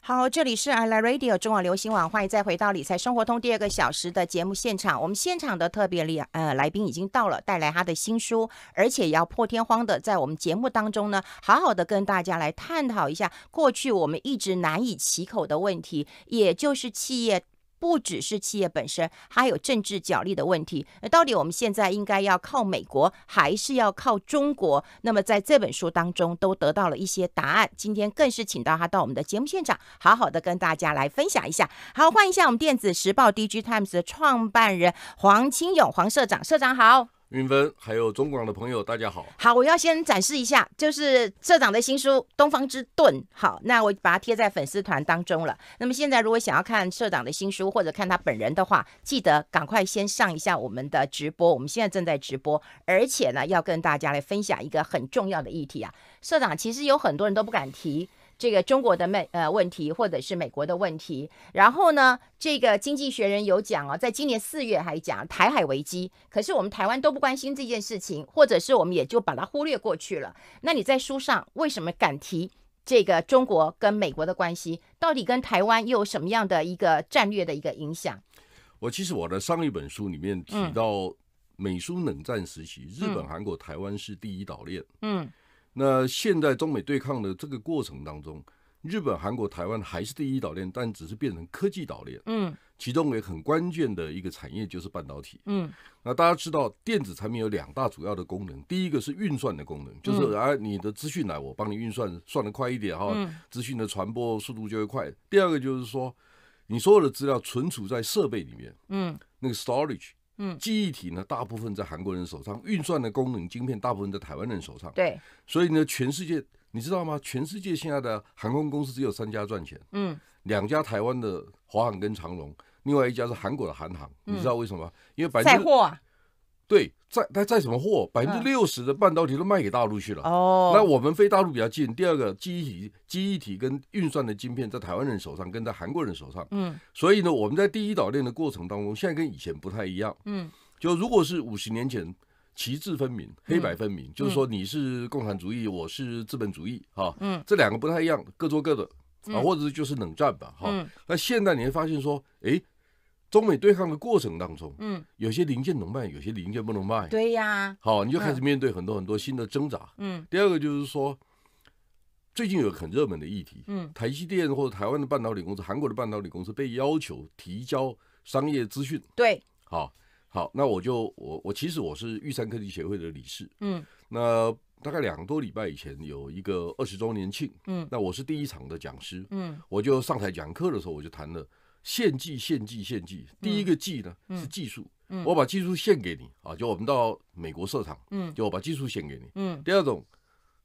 好，这里是 i l Radio 中网流行网，欢迎再回到理财生活通第二个小时的节目现场。我们现场的特别来呃来宾已经到了，带来他的新书，而且要破天荒的在我们节目当中呢，好好的跟大家来探讨一下过去我们一直难以启口的问题，也就是企业。不只是企业本身，还有政治角力的问题。那到底我们现在应该要靠美国，还是要靠中国？那么在这本书当中都得到了一些答案。今天更是请到他到我们的节目现场，好好的跟大家来分享一下。好，欢迎一下我们电子时报 （DTimes） 的创办人黄清勇，黄社长，社长好。云芬，还有中广的朋友，大家好。好，我要先展示一下，就是社长的新书《东方之盾》。好，那我把它贴在粉丝团当中了。那么现在，如果想要看社长的新书或者看他本人的话，记得赶快先上一下我们的直播。我们现在正在直播，而且呢，要跟大家来分享一个很重要的议题啊。社长其实有很多人都不敢提。这个中国的美呃问题，或者是美国的问题，然后呢，这个《经济学人》有讲哦，在今年四月还讲台海危机，可是我们台湾都不关心这件事情，或者是我们也就把它忽略过去了。那你在书上为什么敢提这个中国跟美国的关系，到底跟台湾又有什么样的一个战略的一个影响？我其实我的上一本书里面提到，美苏冷战时期，日本、韩国、台湾是第一岛链，嗯。那现在中美对抗的这个过程当中，日本、韩国、台湾还是第一岛链，但只是变成科技岛链。嗯，其中也很关键的一个产业就是半导体。嗯，那大家知道，电子产品有两大主要的功能，第一个是运算的功能，就是啊，你的资讯来，我帮你运算，算的快一点哈，资讯的传播速度就会快。第二个就是说，你所有的资料存储在设备里面，嗯，那个 storage。嗯，记忆体呢，大部分在韩国人手上；运算的功能晶片，大部分在台湾人手上。对，所以呢，全世界你知道吗？全世界现在的航空公司只有三家赚钱，嗯，两家台湾的华航跟长龙，另外一家是韩国的韩航。你知道为什么因为载货。啊，对。在在在什么货？百分之六十的半导体都卖给大陆去了。哦，那我们飞大陆比较近。第二个，记忆体、记忆体跟运算的晶片在台湾人手上，跟在韩国人手上。嗯，所以呢，我们在第一岛链的过程当中，现在跟以前不太一样。嗯，就如果是五十年前，旗帜分明、黑白分明，就是说你是共产主义，我是资本主义，哈，嗯，这两个不太一样，各做各的啊，或者就是冷战吧，哈。那现在你会发现说，哎。中美对抗的过程当中，嗯，有些零件能卖，有些零件不能卖，对呀。好，你就开始面对很多很多新的挣扎，嗯。第二个就是说，最近有很热门的议题，嗯，台积电或者台湾的半导体公司、韩国的半导体公司被要求提交商业资讯，对。好，好，那我就我我其实我是玉山科技协会的理事，嗯。那大概两个多礼拜以前有一个二十周年庆，嗯。那我是第一场的讲师，嗯。我就上台讲课的时候，我就谈了。献祭，献祭，献祭。第一个祭呢是技术，我把技术献给你啊。就我们到美国市场，就我把技术献给你。第二种，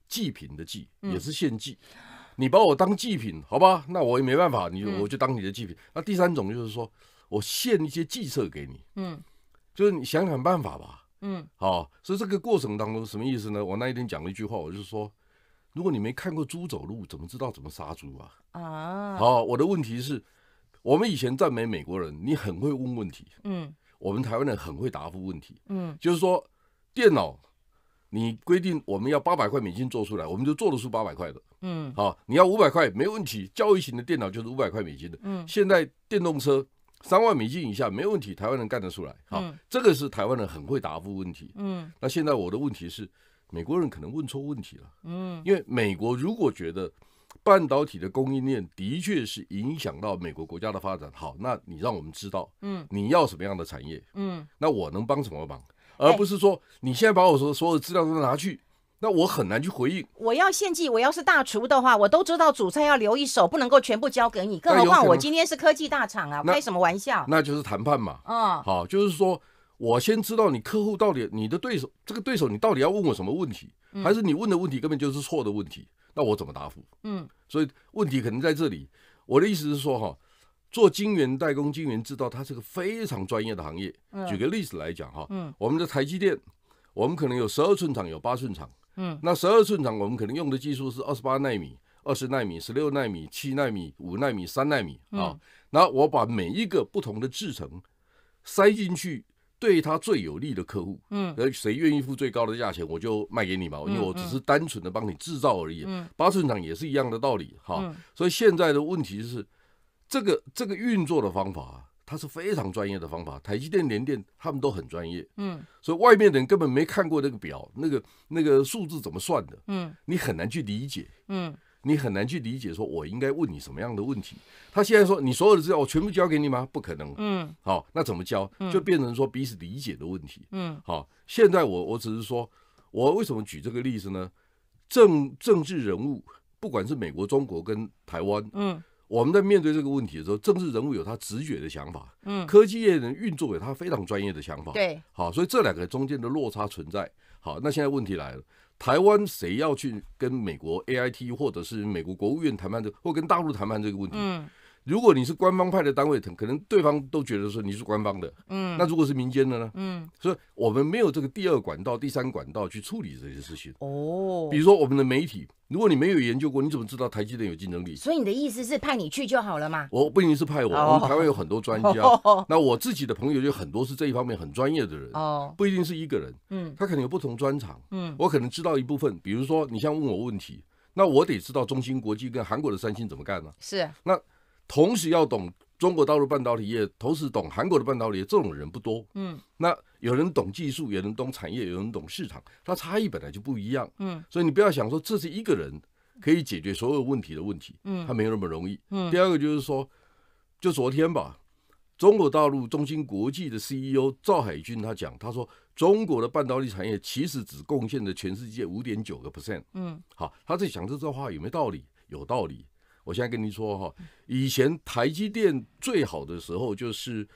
祭品的祭也是献祭，你把我当祭品，好吧？那我也没办法，你我就当你的祭品。那第三种就是说，我献一些计策给你，嗯，就是你想想办法吧，嗯，好。所以这个过程当中什么意思呢？我那一天讲了一句话，我就说，如果你没看过猪走路，怎么知道怎么杀猪啊？啊，好，我的问题是。我们以前赞美美国人，你很会问问题，嗯，我们台湾人很会答复问题，嗯，就是说电脑，你规定我们要八百块美金做出来，我们就做得出八百块的，嗯，好，你要五百块没问题，教育型的电脑就是五百块美金的，嗯，现在电动车三万美金以下没问题，台湾人干得出来，好，这个是台湾人很会答复问题，嗯，那现在我的问题是美国人可能问错问题了，嗯，因为美国如果觉得。半导体的供应链的确是影响到美国国家的发展。好，那你让我们知道，嗯，你要什么样的产业，嗯，那我能帮什么忙，而不是说你现在把我说所有的资料都拿去，那我很难去回应。我要献祭，我要是大厨的话，我都知道主菜要留一手，不能够全部交给你。更何况我今天是科技大厂啊，开什么玩笑？那就是谈判嘛，嗯，好，就是说。我先知道你客户到底你的对手，这个对手你到底要问我什么问题，还是你问的问题根本就是错的问题？那我怎么答复？嗯，所以问题可能在这里。我的意思是说哈，做晶圆代工、晶圆制造，它是个非常专业的行业。举个例子来讲哈，嗯，我们的台积电，我们可能有十二寸厂、有八寸厂，嗯，那十二寸厂我们可能用的技术是二十八纳米、二十纳米、十六纳米、七纳米、五纳米、三纳米啊。那我把每一个不同的制程塞进去。对他最有利的客户，嗯，呃，谁愿意付最高的价钱，我就卖给你嘛，因为我只是单纯的帮你制造而已。嗯，八寸厂也是一样的道理，好，所以现在的问题是，这个这个运作的方法，它是非常专业的方法，台积电、联电他们都很专业，嗯，所以外面的人根本没看过那个表，那个那个数字怎么算的，嗯，你很难去理解，嗯。你很难去理解，说我应该问你什么样的问题。他现在说，你所有的资料我全部交给你吗？不可能。嗯。好，那怎么交？就变成说彼此理解的问题。嗯。好，现在我我只是说，我为什么举这个例子呢？政政治人物，不管是美国、中国跟台湾，嗯，我们在面对这个问题的时候，政治人物有他直觉的想法，嗯，科技业人运作有他非常专业的想法，对。好，所以这两个中间的落差存在。好，那现在问题来了。台湾谁要去跟美国 A I T 或者是美国国务院谈判这，或跟大陆谈判这个问题？如果你是官方派的单位，可能对方都觉得说你是官方的，嗯，那如果是民间的呢？嗯，所以我们没有这个第二管道、第三管道去处理这些事情。哦，比如说我们的媒体，如果你没有研究过，你怎么知道台积电有竞争力？所以你的意思是派你去就好了嘛？我不一定是派我，我们台湾有很多专家。那我自己的朋友就很多是这一方面很专业的人。哦，不一定是一个人，嗯，他可能有不同专长。嗯，我可能知道一部分。比如说你像问我问题，那我得知道中芯国际跟韩国的三星怎么干呢？是那。同时要懂中国大陆半导体业，同时懂韩国的半导体业，这种人不多。嗯，那有人懂技术，有人懂产业，有人懂市场，它差异本来就不一样。嗯，所以你不要想说这是一个人可以解决所有问题的问题。嗯，他没有那么容易。嗯，第二个就是说，就昨天吧，中国大陆中芯国际的 CEO 赵海军他讲，他说中国的半导体产业其实只贡献了全世界五点九个 percent。嗯，好，他在想这这话有没有道理？有道理。我现在跟你说哈，以前台积电最好的时候，就是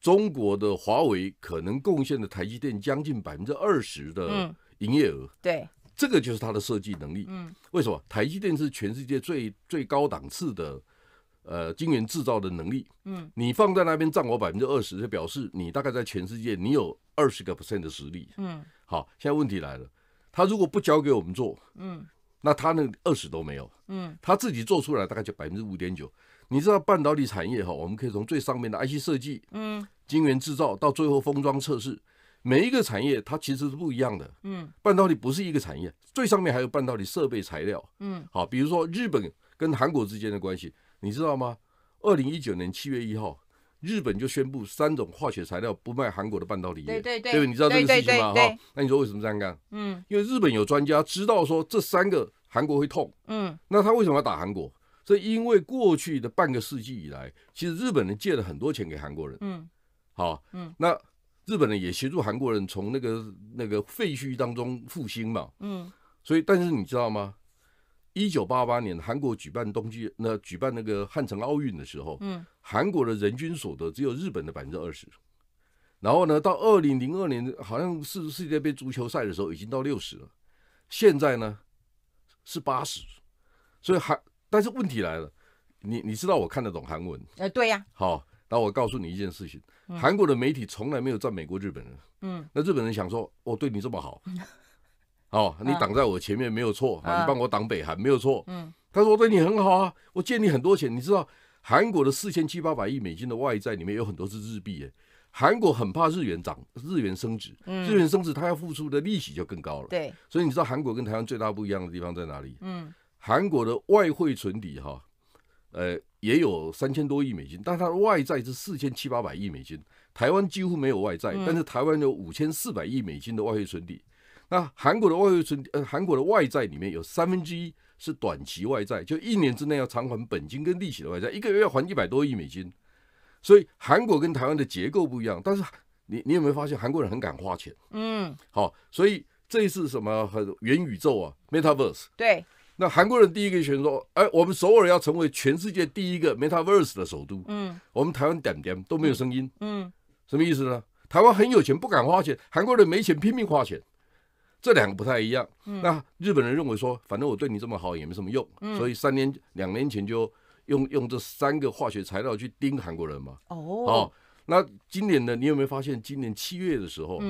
中国的华为可能贡献的台积电将近百分之二十的营业额。对，这个就是它的设计能力。嗯，为什么台积电是全世界最最高档次的呃晶圆制造的能力？嗯，你放在那边占我百分之二十，就表示你大概在全世界你有二十个 percent 的实力。嗯，好，现在问题来了，他如果不交给我们做，嗯。那他那二十都没有，嗯，他自己做出来大概就百分之五点九。你知道半导体产业哈，我们可以从最上面的 IC 设计，嗯，晶圆制造到最后封装测试，每一个产业它其实是不一样的，嗯，半导体不是一个产业，最上面还有半导体设备材料，嗯，好，比如说日本跟韩国之间的关系，你知道吗？二零一九年七月一号。日本就宣布三种化学材料不卖韩国的半导体业，对对对，对你知道这个事情吗？哈，那你说为什么这样干？嗯，因为日本有专家知道说这三个韩国会痛，嗯，那他为什么要打韩国？是因为过去的半个世纪以来，其实日本人借了很多钱给韩国人，嗯，好，嗯，那日本人也协助韩国人从那个那个废墟当中复兴嘛，嗯，所以但是你知道吗？一九八八年，韩国举办冬季，那举办那个汉城奥运的时候，嗯，韩国的人均所得只有日本的百分之二十，然后呢，到二零零二年，好像是世界杯足球赛的时候，已经到六十了，现在呢是八十，所以韩，但是问题来了，你你知道我看得懂韩文，呃，对呀，好，那我告诉你一件事情，韩国的媒体从来没有赞美国日本人，嗯，那日本人想说，我对你这么好。哦，你挡在我前面没有错，你帮我挡北韩没有错。嗯，他说我对你很好啊，我借你很多钱。你知道，韩国的四千七八百亿美金的外债里面有很多是日币耶。韩国很怕日元涨，日元升值，日元升值它要付出的利息就更高了。对，所以你知道韩国跟台湾最大不一样的地方在哪里？嗯，韩国的外汇存底哈，呃，也有三千多亿美金，但它的外债是四千七八百亿美金。台湾几乎没有外债，但是台湾有五千四百亿美金的外汇存底。那韩国的外汇存，呃，韩国的外债里面有三分之一是短期外债，就一年之内要偿还本金跟利息的外债，一个月要还一百多亿美金。所以韩国跟台湾的结构不一样。但是你你有没有发现韩国人很敢花钱？嗯，好，所以这次什么很元宇宙啊，MetaVerse。对。那韩国人第一个选说：“哎，我们首尔要成为全世界第一个 MetaVerse 的首都。”嗯。我们台湾、点点都没有声音。嗯。什么意思呢？台湾很有钱，不敢花钱；韩国人没钱，拼命花钱。这两个不太一样。那日本人认为说，反正我对你这么好也没什么用，所以三年两年前就用用这三个化学材料去盯韩国人嘛。哦，那今年呢？你有没有发现，今年七月的时候，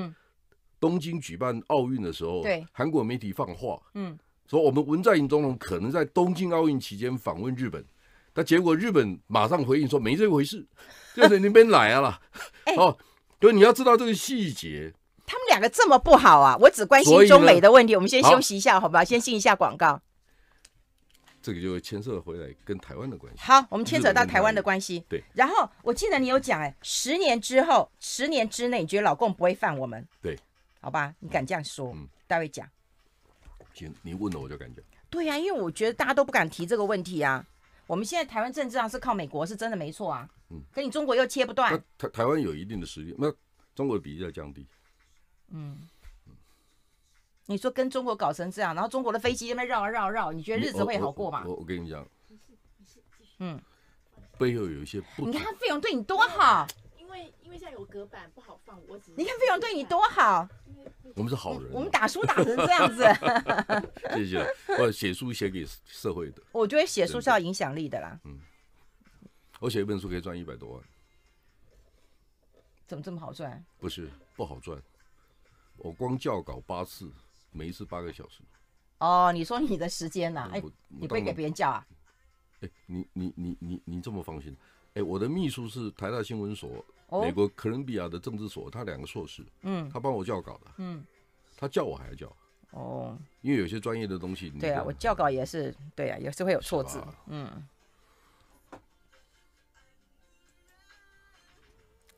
东京举办奥运的时候，韩国媒体放话，说我们文在寅总统可能在东京奥运期间访问日本，但结果日本马上回应说没这回事，就是你别来啊了。哦，对，你要知道这个细节。他们两个这么不好啊！我只关心中美的问题。我们先休息一下，好不好？先进一下广告。这个就会牵涉回来跟台湾的关系。好，我们牵扯到台湾的关系。对。然后我记得你有讲，哎，十年之后，十年之内，你觉得老共不会犯我们？对。好吧，你敢这样说？嗯。大卫讲。行，你问了我就敢讲。对呀，因为我觉得大家都不敢提这个问题啊。我们现在台湾政治上是靠美国，是真的没错啊。嗯。可你中国又切不断。台台湾有一定的实力，那中国的比例要降低。嗯，你说跟中国搞成这样，然后中国的飞机那边绕绕绕，你觉得日子会好过吗？我我跟你讲，嗯，背后有一些不……你看费勇对你多好，因为因为现在有隔板不好放，我只……你看费勇对你多好，我们是好人，我们打书打成这样子，谢谢，我写书写给社会的，我觉得写书是要影响力的啦，嗯，我写一本书可以赚一百多万，怎么这么好赚？不是不好赚。我光校稿八次，每一次八个小时。哦，你说你的时间啊？哎，你不会给别人叫啊？哎，你你你你你这么放心？哎，我的秘书是台大新闻所，美国哥伦比亚的政治所，他两个硕士，嗯，他帮我校稿的，嗯，他叫我还要叫。哦。因为有些专业的东西，对啊，我校稿也是，对啊，也是会有错字，嗯。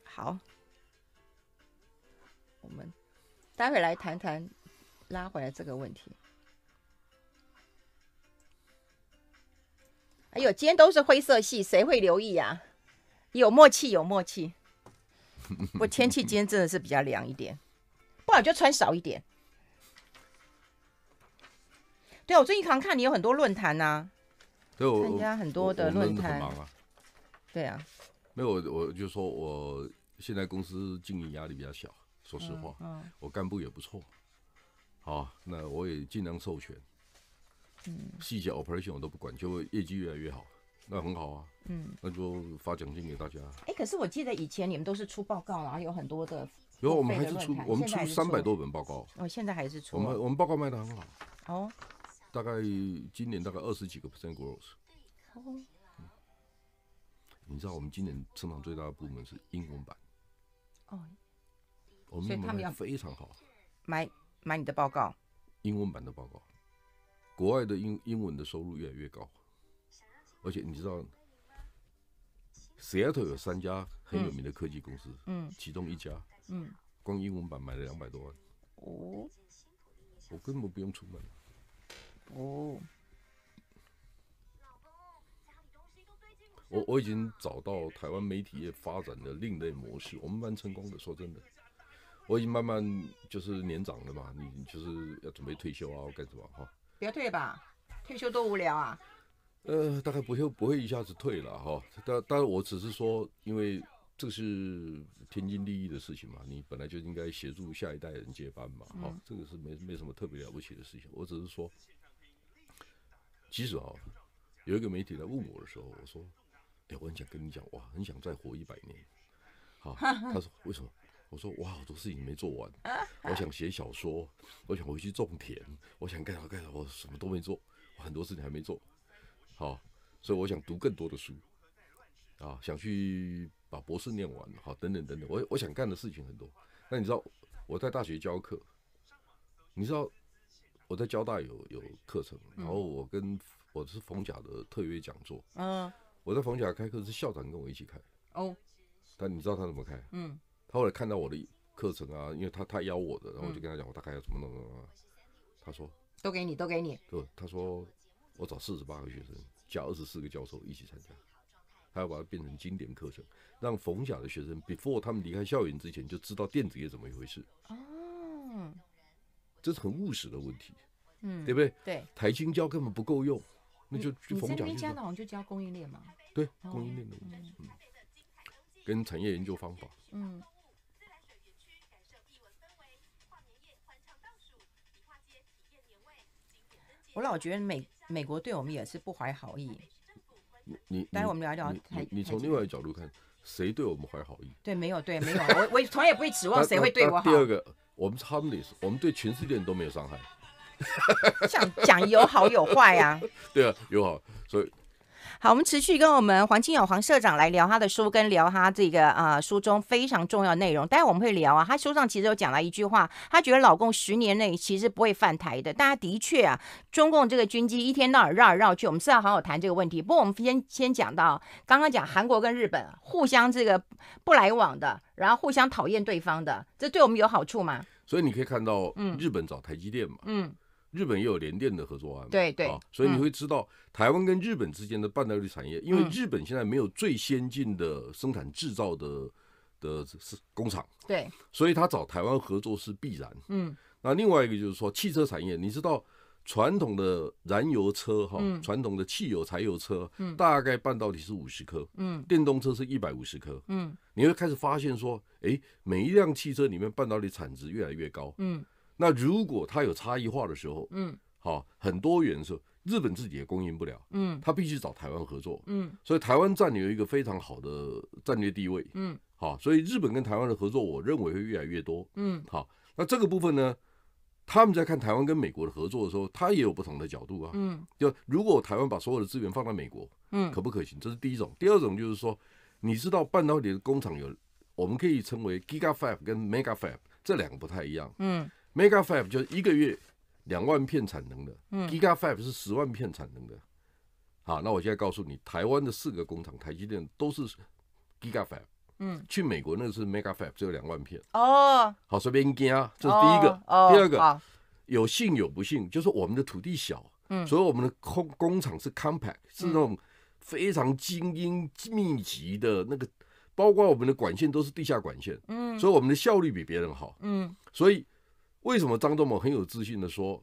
好，我们。待会来谈谈拉回来这个问题。哎呦，今天都是灰色系，谁会留意呀？有默契，有默契。不过天气今天真的是比较凉一点，不好就穿少一点。对我最近常看你有很多论坛呐，对，参加很多的论坛，啊。对啊，没有，我就说我现在公司经营压力比较小。说实话，我干部也不错，好，那我也尽量授权，嗯，细节 operation 我都不管，就业绩越来越好，那很好啊，嗯，那就发奖金给大家。哎，可是我记得以前你们都是出报告，然后有很多的，有我们还是出，我们出三百多本报告，哦，现在还是出，我们我们报告卖的很好，哦，大概今年大概二十几个 percent growth，哦，你知道我们今年增长最大的部门是英文版，哦。我们卖的非常好，买买你的报告，英文版的报告，国外的英英文的收入越来越高，而且你知道，Seattle 有三家很有名的科技公司，嗯，其中一家，嗯，光英文版买了两百多万，哦，我根本不用出门，哦，我我已经找到台湾媒体业发展的另类模式，我们蛮成功的，说真的。我已经慢慢就是年长了嘛，你就是要准备退休啊，或干什么哈？不要退吧，退休多无聊啊。呃，大概不会不会一下子退了哈。但但我只是说，因为这是天经地义的事情嘛，你本来就应该协助下一代人接班嘛。哈，这个是没没什么特别了不起的事情。我只是说，其实啊，有一个媒体来问我的时候，我说，哎，我很想跟你讲哇，很想再活一百年。好，他说为什么？我说哇，好多事情没做完，我想写小说，我想回去种田，我想干啥干啥，我什么都没做，我很多事情还没做，好，所以我想读更多的书，啊，想去把博士念完，好，等等等等，我我想干的事情很多。那你知道我在大学教课，你知道我在交大有有课程，然后我跟我是冯甲的特约讲座，嗯，我在冯甲开课是校长跟我一起开，哦，但你知道他怎么开？嗯。后来看到我的课程啊，因为他他邀我的，然后我就跟他讲我大概要怎么弄怎他说都给你，都给你。对，他说我找四十八个学生加二十四个教授一起参加，他要把它变成经典课程，让逢甲的学生 before 他们离开校园之前就知道电子业怎么一回事。哦，这是很务实的问题，嗯，对不对？对，台青教根本不够用，那就逢假就教供应链嘛。对，供应链的问题，嗯，跟产业研究方法，嗯。我老觉得美美国对我们也是不怀好意。你，你，待会我们聊聊。你从另外一个角度看，谁对我们怀好意？对，没有，对，没有。我我从来也不会指望谁会对我好。第二个，我们仓里，我们对全世界都没有伤害。讲 讲有好有坏呀。对啊，有好，所以。好，我们持续跟我们黄清友黄社长来聊他的书，跟聊他这个啊书中非常重要的内容。待会我们会聊啊，他书上其实有讲了一句话，他觉得老共十年内其实不会犯台的。大家的确啊，中共这个军机一天到晚绕来绕去，我们是要好好谈这个问题。不过我们先先讲到刚刚讲韩国跟日本互相这个不来往的，然后互相讨厌对方的，这对我们有好处吗？所以你可以看到，嗯，日本找台积电嘛，嗯。日本也有联电的合作案，对对，所以你会知道台湾跟日本之间的半导体产业，因为日本现在没有最先进的生产制造的的工厂，对，所以他找台湾合作是必然。嗯，那另外一个就是说汽车产业，你知道传统的燃油车哈，传统的汽油柴油车，嗯，大概半导体是五十颗，嗯，电动车是一百五十颗，嗯，你会开始发现说，哎，每一辆汽车里面半导体产值越来越高，嗯。那如果它有差异化的时候，嗯，好，很多元素，日本自己也供应不了，嗯，它必须找台湾合作，嗯，所以台湾占有一个非常好的战略地位，嗯，好，所以日本跟台湾的合作，我认为会越来越多，嗯，好，那这个部分呢，他们在看台湾跟美国的合作的时候，他也有不同的角度啊，嗯，就如果台湾把所有的资源放在美国，嗯，可不可行？这是第一种，第二种就是说，你知道半导体的工厂有，我们可以称为 Giga Fab 跟 Mega Fab 这两个不太一样，嗯。Mega five 就是一个月两万片产能的，Giga five 是十万片产能的。好，那我现在告诉你，台湾的四个工厂台积电都是 Giga five。嗯，去美国那是 Mega five 只有两万片。哦，好，随便加。这是第一个，第二个有幸有不幸，就是我们的土地小，嗯，所以我们的工工厂是 compact，是那种非常精英密集的那个，包括我们的管线都是地下管线，嗯，所以我们的效率比别人好，嗯，所以。为什么张忠谋很有自信的说，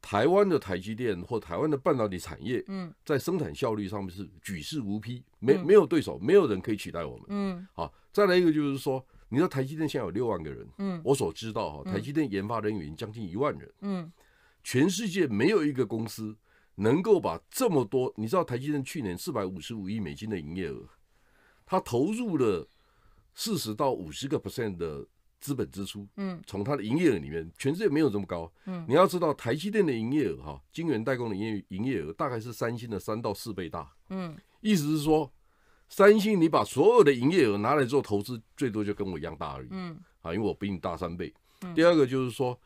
台湾的台积电或台湾的半导体产业，嗯，在生产效率上面是举世无匹，没没有对手，没有人可以取代我们，嗯，好，再来一个就是说，你知道台积电现在有六万个人，嗯，我所知道哈，台积电研发人员将近一万人，嗯，全世界没有一个公司能够把这么多，你知道台积电去年四百五十五亿美金的营业额，他投入了四十到五十个 percent 的。资本支出，嗯，从它的营业额里面，全世界没有这么高，嗯，你要知道台积电的营业额哈，晶圆代工的营业营业额大概是三星的三到四倍大，嗯，意思是说，三星你把所有的营业额拿来做投资，最多就跟我一样大而已，嗯，啊，因为我比你大三倍，第二个就是说，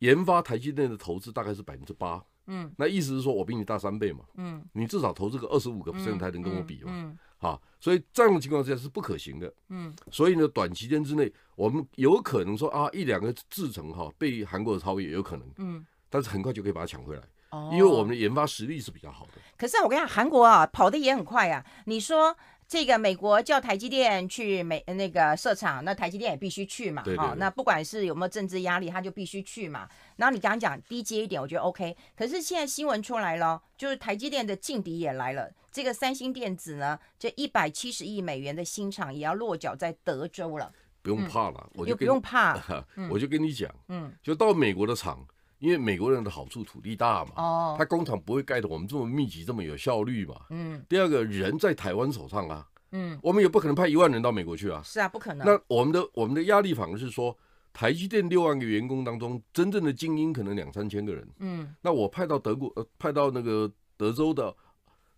研发台积电的投资大概是百分之八，嗯，那意思是说我比你大三倍嘛，嗯，你至少投资个二十五个 percent 才能跟我比嘛。啊，所以这样的情况下是不可行的。嗯，所以呢，短期间之内，我们有可能说啊，一两个制程哈被韩国超越有可能，嗯，但是很快就可以把它抢回来，哦，因为我们研发实力是比较好的。可是我跟你讲，韩国啊跑的也很快啊。你说这个美国叫台积电去美那个设厂，那台积电也必须去嘛，哈，那不管是有没有政治压力，他就必须去嘛。然后你刚刚讲低阶一点，我觉得 OK。可是现在新闻出来了，就是台积电的劲敌也来了。这个三星电子呢，这一百七十亿美元的新厂也要落脚在德州了。不用怕了，我就不用怕，我就跟你讲，嗯，就到美国的厂，因为美国人的好处土地大嘛，哦，他工厂不会盖的我们这么密集，这么有效率嘛，嗯。第二个人在台湾手上啊，嗯，我们也不可能派一万人到美国去啊，是啊，不可能。那我们的我们的压力反而是说，台积电六万个员工当中，真正的精英可能两三千个人，嗯，那我派到德国呃，派到那个德州的。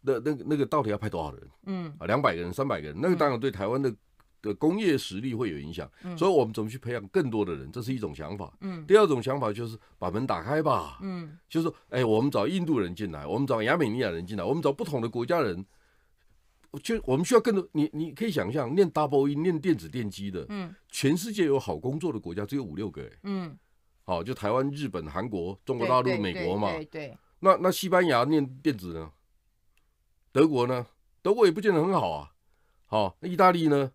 那那个那个到底要派多少人？嗯啊，两百个人、三百个人，那个当然对台湾的的工业实力会有影响。所以，我们怎么去培养更多的人，这是一种想法。嗯，第二种想法就是把门打开吧。嗯，就是说，哎，我们找印度人进来，我们找亚美尼亚人进来，我们找不同的国家人，就我们需要更多。你你可以想象，念 double A、念电子电机的，嗯，全世界有好工作的国家只有五六个。嗯，好，就台湾、日本、韩国、中国大陆、美国嘛。对对。那那西班牙念电子呢？德国呢，德国也不见得很好啊。好，意大利呢，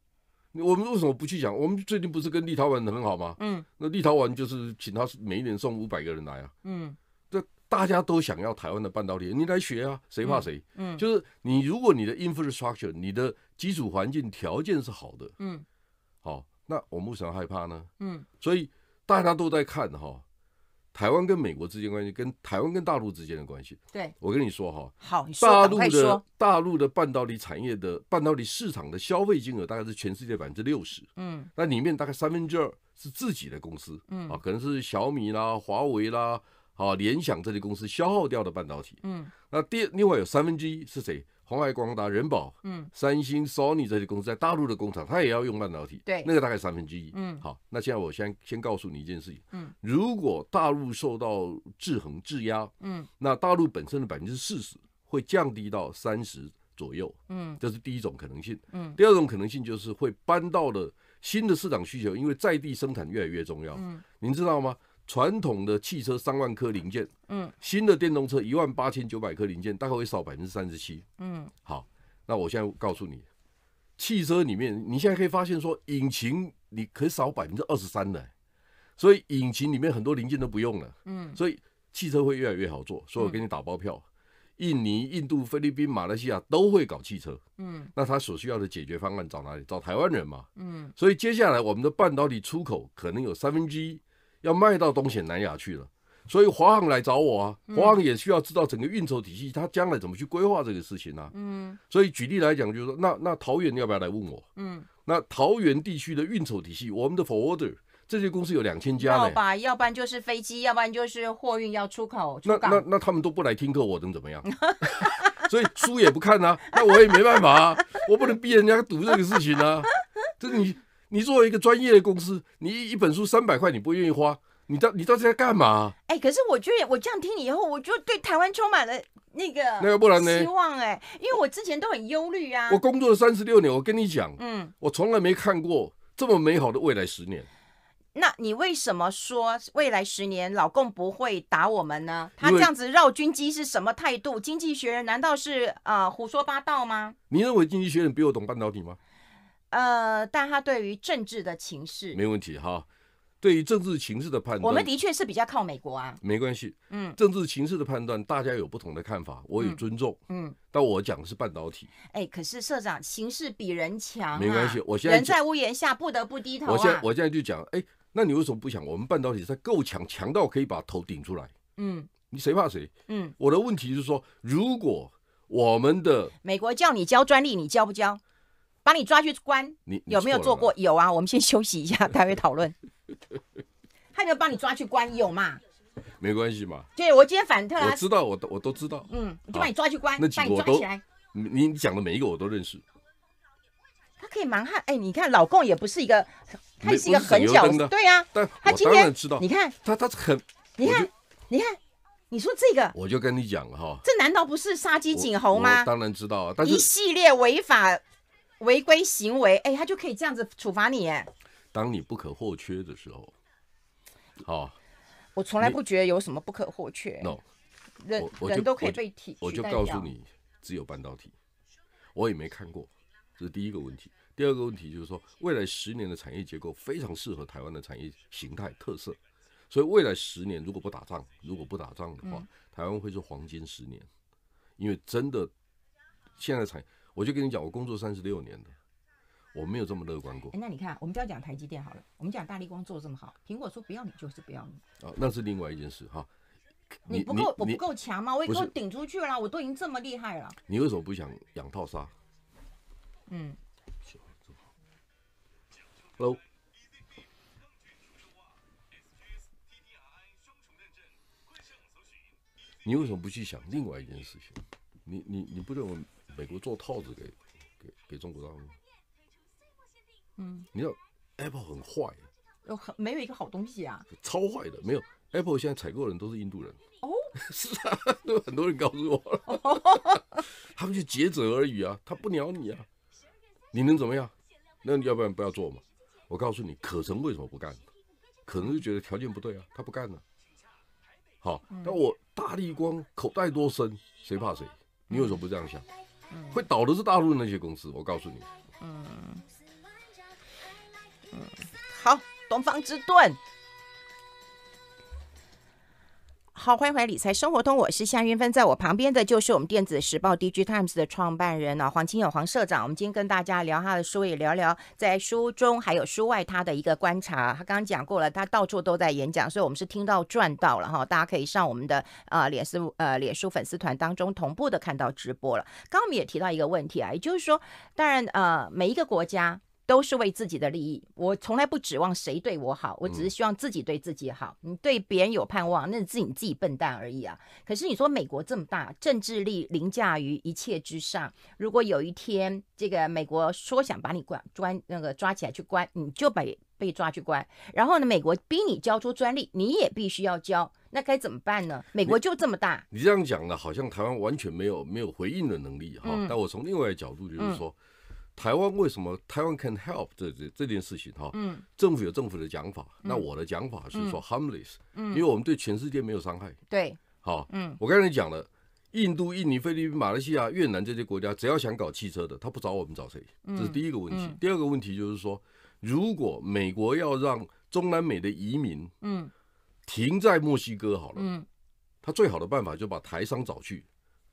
我们为什么不去讲？我们最近不是跟立陶宛的很好吗？嗯，那立陶宛就是请他每一年送五百个人来啊。嗯，这大家都想要台湾的半导体，你来学啊，谁怕谁？嗯，就是你如果你的 infrastructure，你的基础环境条件是好的，嗯，好，那我们为什么害怕呢？嗯，所以大家都在看哈。台湾跟美国之间关系，跟台湾跟大陆之间的关系。对，我跟你说哈，好，你说大陆的大陆的半导体产业的半导体市场的消费金额大概是全世界百分之六十。嗯，那里面大概三分之二是自己的公司。嗯，啊，可能是小米啦、华为啦、啊联想这些公司消耗掉的半导体。嗯，那第另外有三分之一是谁？宏海、光大、人保、嗯，三星、Sony 这些公司在大陆的工厂，它也要用半导体，对，那个大概三分之一，嗯，好，那现在我先先告诉你一件事情，嗯，如果大陆受到制衡、制压，嗯，那大陆本身的百分之四十会降低到三十左右，嗯，这是第一种可能性，嗯，第二种可能性就是会搬到了新的市场需求，因为在地生产越来越重要，嗯，您知道吗？传统的汽车三万颗零件，嗯，新的电动车一万八千九百颗零件，大概会少百分之三十七，嗯，好，那我现在告诉你，汽车里面你现在可以发现说，引擎你可以少百分之二十三的，所以引擎里面很多零件都不用了，嗯，所以汽车会越来越好做，所以我给你打包票，印尼、印度、菲律宾、马来西亚都会搞汽车，嗯，那他所需要的解决方案找哪里？找台湾人嘛，嗯，所以接下来我们的半导体出口可能有三分之一。要卖到东显南亚去了，所以华航来找我啊，华航也需要知道整个运筹体系，他将来怎么去规划这个事情呢？嗯，所以举例来讲，就是说，那那桃园要不要来问我？嗯，那桃园地区的运筹体系，我们的 forward 这些公司有两千家。呢。吧，要不然就是飞机，要不然就是货运要出口。那那那他们都不来听课，我能怎么样？所以书也不看啊，那我也没办法啊，我不能逼人家读这个事情啊，这你。你作为一个专业的公司，你一本书三百块，你不愿意花，你到你到底在干嘛？哎，可是我觉得我这样听你以后，我就对台湾充满了那个那个不然呢？希望哎，因为我之前都很忧虑啊。我工作了三十六年，我跟你讲，嗯，我从来没看过这么美好的未来十年。那你为什么说未来十年，老公不会打我们呢？他这样子绕军机是什么态度？经济学人难道是啊胡说八道吗？你认为经济学人比我懂半导体吗？呃，但他对于政治的情势没问题哈。对于政治情势的判断，我们的确是比较靠美国啊。没关系，嗯，政治情势的判断大家有不同的看法，我有尊重，嗯。但我讲的是半导体。哎，可是社长，形势比人强。没关系，我现在人在屋檐下，不得不低头。我现我现在就讲，哎，那你为什么不想？我们半导体在够强，强到可以把头顶出来。嗯，你谁怕谁？嗯，我的问题是说，如果我们的美国叫你交专利，你交不交？帮你抓去关，你有没有做过？有啊，我们先休息一下，待会讨论。他有没有帮你抓去关，有嘛？没关系嘛？对，我今天反特了。我知道，我都我都知道。嗯，我就把你抓去关，把你抓起来。你你讲的每一个我都认识。他可以蛮悍，哎，你看老公也不是一个，他是一个很狡，对呀。他今天知道，你看他他很，你看你看你说这个，我就跟你讲哈，这难道不是杀鸡儆猴吗？当然知道，一系列违法。违规行为，哎，他就可以这样子处罚你，哎。当你不可或缺的时候，好，我从来不觉得有什么不可或缺。No，人人都可以被体，我就告诉你，只有半导体，我也没看过。这是第一个问题，第二个问题就是说，未来十年的产业结构非常适合台湾的产业形态特色，所以未来十年如果不打仗，如果不打仗的话，台湾会是黄金十年，因为真的现在产我就跟你讲，我工作三十六年的，我没有这么乐观过。那你看，我们不要讲台积电好了，我们讲大力光做这么好，苹果说不要你就是不要你。啊，那是另外一件事哈。你不够，我不够强吗？我给我顶出去了，我都已经这么厉害了。你为什么不想养套杀？嗯。Hello。你为什么不去想另外一件事情？你你你不认为？美国做套子给给给中国大陆，嗯，你要 Apple 很坏，有很没有一个好东西啊，超坏的。没有 Apple 现在采购人都是印度人，哦，是啊，都很多人告诉我了，他们就截者而已啊，他不鸟你啊，你能怎么样？那你要不然不要做嘛。我告诉你，可成为什么不干？可能就觉得条件不对啊，他不干了。好，那我大力光口袋多深，谁怕谁？你为什么不这样想？会倒的是大陆的那些公司，我告诉你。嗯，好，东方之盾。好，欢迎回来《理财生活通》，我是夏云芬，在我旁边的就是我们电子时报 DG Times 的创办人呢，黄清友黄社长。我们今天跟大家聊他的书，也聊聊在书中还有书外他的一个观察。他刚刚讲过了，他到处都在演讲，所以我们是听到赚到了哈，大家可以上我们的啊脸书呃脸书粉丝团当中同步的看到直播了。刚刚我们也提到一个问题啊，也就是说，当然呃每一个国家。都是为自己的利益，我从来不指望谁对我好，我只是希望自己对自己好。你对别人有盼望，那是自己自己笨蛋而已啊。可是你说美国这么大，政治力凌驾于一切之上，如果有一天这个美国说想把你关关那个抓起来去关，你就被被抓去关。然后呢，美国逼你交出专利，你也必须要交，那该怎么办呢？美国就这么大。你这样讲呢，好像台湾完全没有没有回应的能力哈。但我从另外一个角度就是说。台湾为什么台湾 can help 这这这件事情哈？嗯，政府有政府的讲法，那我的讲法是说 harmless，嗯，因为我们对全世界没有伤害。对，好，嗯，我刚才讲了，印度、印尼、菲律宾、马来西亚、越南这些国家，只要想搞汽车的，他不找我们找谁？这是第一个问题。第二个问题就是说，如果美国要让中南美的移民，嗯，停在墨西哥好了，嗯，他最好的办法就把台商找去。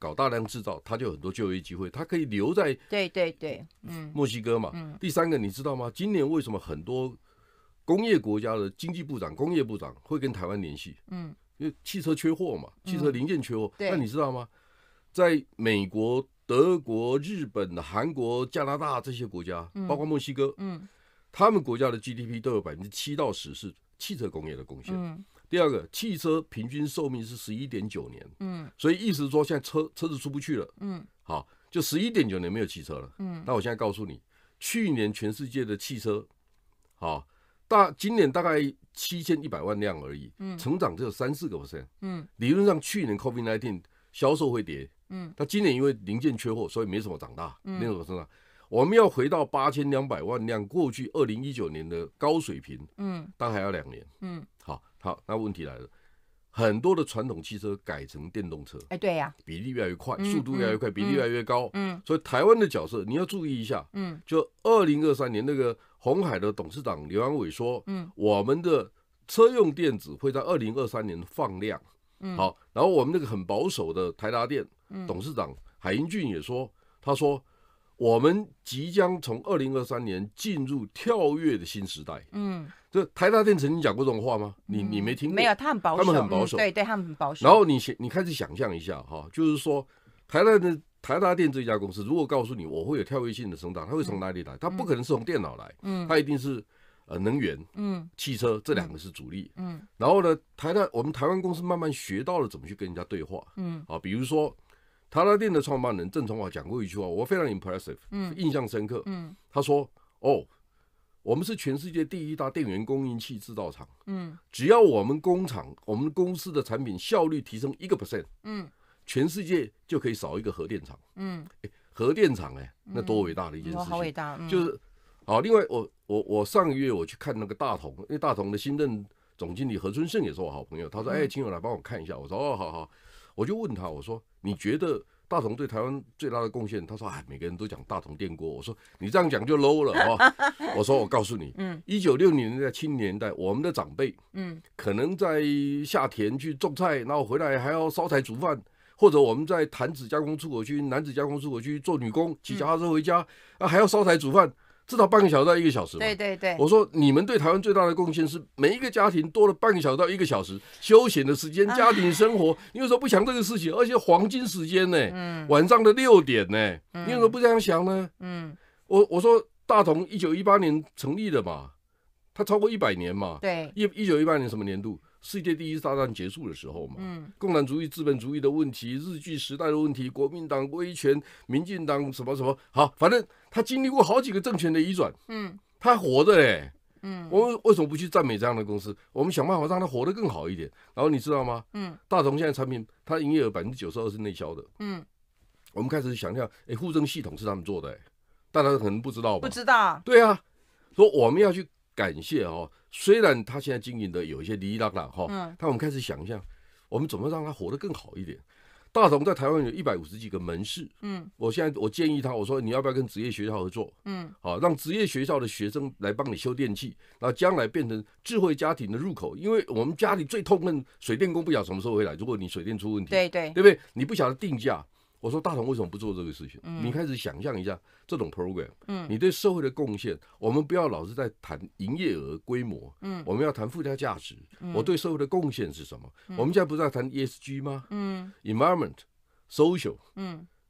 搞大量制造，他就有很多就业机会，他可以留在对对对，嗯，墨西哥嘛，嗯，第三个你知道吗？今年为什么很多工业国家的经济部长、工业部长会跟台湾联系？嗯，因为汽车缺货嘛，汽车零件缺货。那你知道吗？在美国、德国、日本、韩国、加拿大这些国家，包括墨西哥，嗯，他们国家的 GDP 都有百分之七到十是汽车工业的贡献。嗯。第二个，汽车平均寿命是十一点九年，嗯，所以意思说现在车车子出不去了，嗯，好，就十一点九年没有汽车了，嗯，那我现在告诉你，去年全世界的汽车，好，大今年大概七千一百万辆而已，嗯，成长只有三四个 percent，嗯，理论上去年 Covid nineteen 销售会跌，嗯，那今年因为零件缺货，所以没什么长大，嗯，没什么增长，我们要回到八千两百万辆过去二零一九年的高水平，嗯，但还要两年，嗯。好，那问题来了，很多的传统汽车改成电动车，哎，对呀，比例越来越快，速度越来越快，比例越来越高，嗯，所以台湾的角色你要注意一下，嗯，就二零二三年那个红海的董事长刘安伟说，嗯，我们的车用电子会在二零二三年放量，嗯，好，然后我们那个很保守的台达电，董事长海英俊也说，他说。我们即将从二零二三年进入跳跃的新时代。嗯，这台大电曾经讲过这种话吗？你你没听？没有，他们保守，他们很保守。对对，他们很保守。然后你你开始想象一下哈，就是说台大的台大电这家公司，如果告诉你我会有跳跃性的成长，它会从哪里来？它不可能是从电脑来，嗯，它一定是呃能源，嗯，汽车这两个是主力，嗯。然后呢，台大我们台湾公司慢慢学到了怎么去跟人家对话，嗯啊，比如说。他拉店的创办人郑崇华讲过一句话，我非常 impressive，嗯，印象深刻，嗯，他说：“哦，我们是全世界第一大电源供应器制造厂，嗯，只要我们工厂、我们公司的产品效率提升一个 percent，嗯，全世界就可以少一个核电厂，嗯，核电厂，哎，那多伟大的一件事情，好伟大，就是好。另外，我、我、我上个月我去看那个大同，因为大同的新任总经理何春盛也是我好朋友，他说：哎，亲友来帮我看一下。我说：哦，好好。我就问他，我说。你觉得大同对台湾最大的贡献？他说：哎，每个人都讲大同电锅。我说：你这样讲就 low 了哈。我说：我告诉你，嗯，一九六零年代青年代，我们的长辈，嗯，可能在下田去种菜，然后回来还要烧柴煮饭，或者我们在坛子加工出口区、男子加工出口区做女工，骑脚踏车回家，啊，还要烧柴煮饭。至少半个小时到一个小时对对对，我说你们对台湾最大的贡献是每一个家庭多了半个小时到一个小时休闲的时间，家庭生活，有为候不想这个事情，而且黄金时间呢，晚上的六点呢，你什么不这样想呢？嗯，我我说大同一九一八年成立的嘛，它超过一百年嘛，对，一一九一八年什么年度？世界第一次大战结束的时候嘛，嗯，共产主义、资本主义的问题，日据时代的问题，国民党威权，民进党什么什么，好，反正他经历过好几个政权的移转，嗯，他活着嘞，嗯，我们为什么不去赞美这样的公司？我们想办法让他活得更好一点。然后你知道吗？嗯，大同现在产品，它营业额百分之九十二是内销的，嗯，我们开始想象，下，哎，互证系统是他们做的，大家可能不知道吧？不知道。对啊，说我们要去。感谢哦。虽然他现在经营的有一些泥拉啦。哈，嗯，但我们开始想一下，我们怎么让他活得更好一点。大同在台湾有一百五十几个门市，嗯，我现在我建议他，我说你要不要跟职业学校合作，嗯，好，让职业学校的学生来帮你修电器，那将来变成智慧家庭的入口。因为我们家里最痛恨水电工不晓得什么时候回来，如果你水电出问题，对对，对不对？你不晓得定价。我说大同为什么不做这个事情？你开始想象一下这种 program，你对社会的贡献。我们不要老是在谈营业额规模，我们要谈附加价值。我对社会的贡献是什么？我们现在不是在谈 ESG 吗？Environment，Social，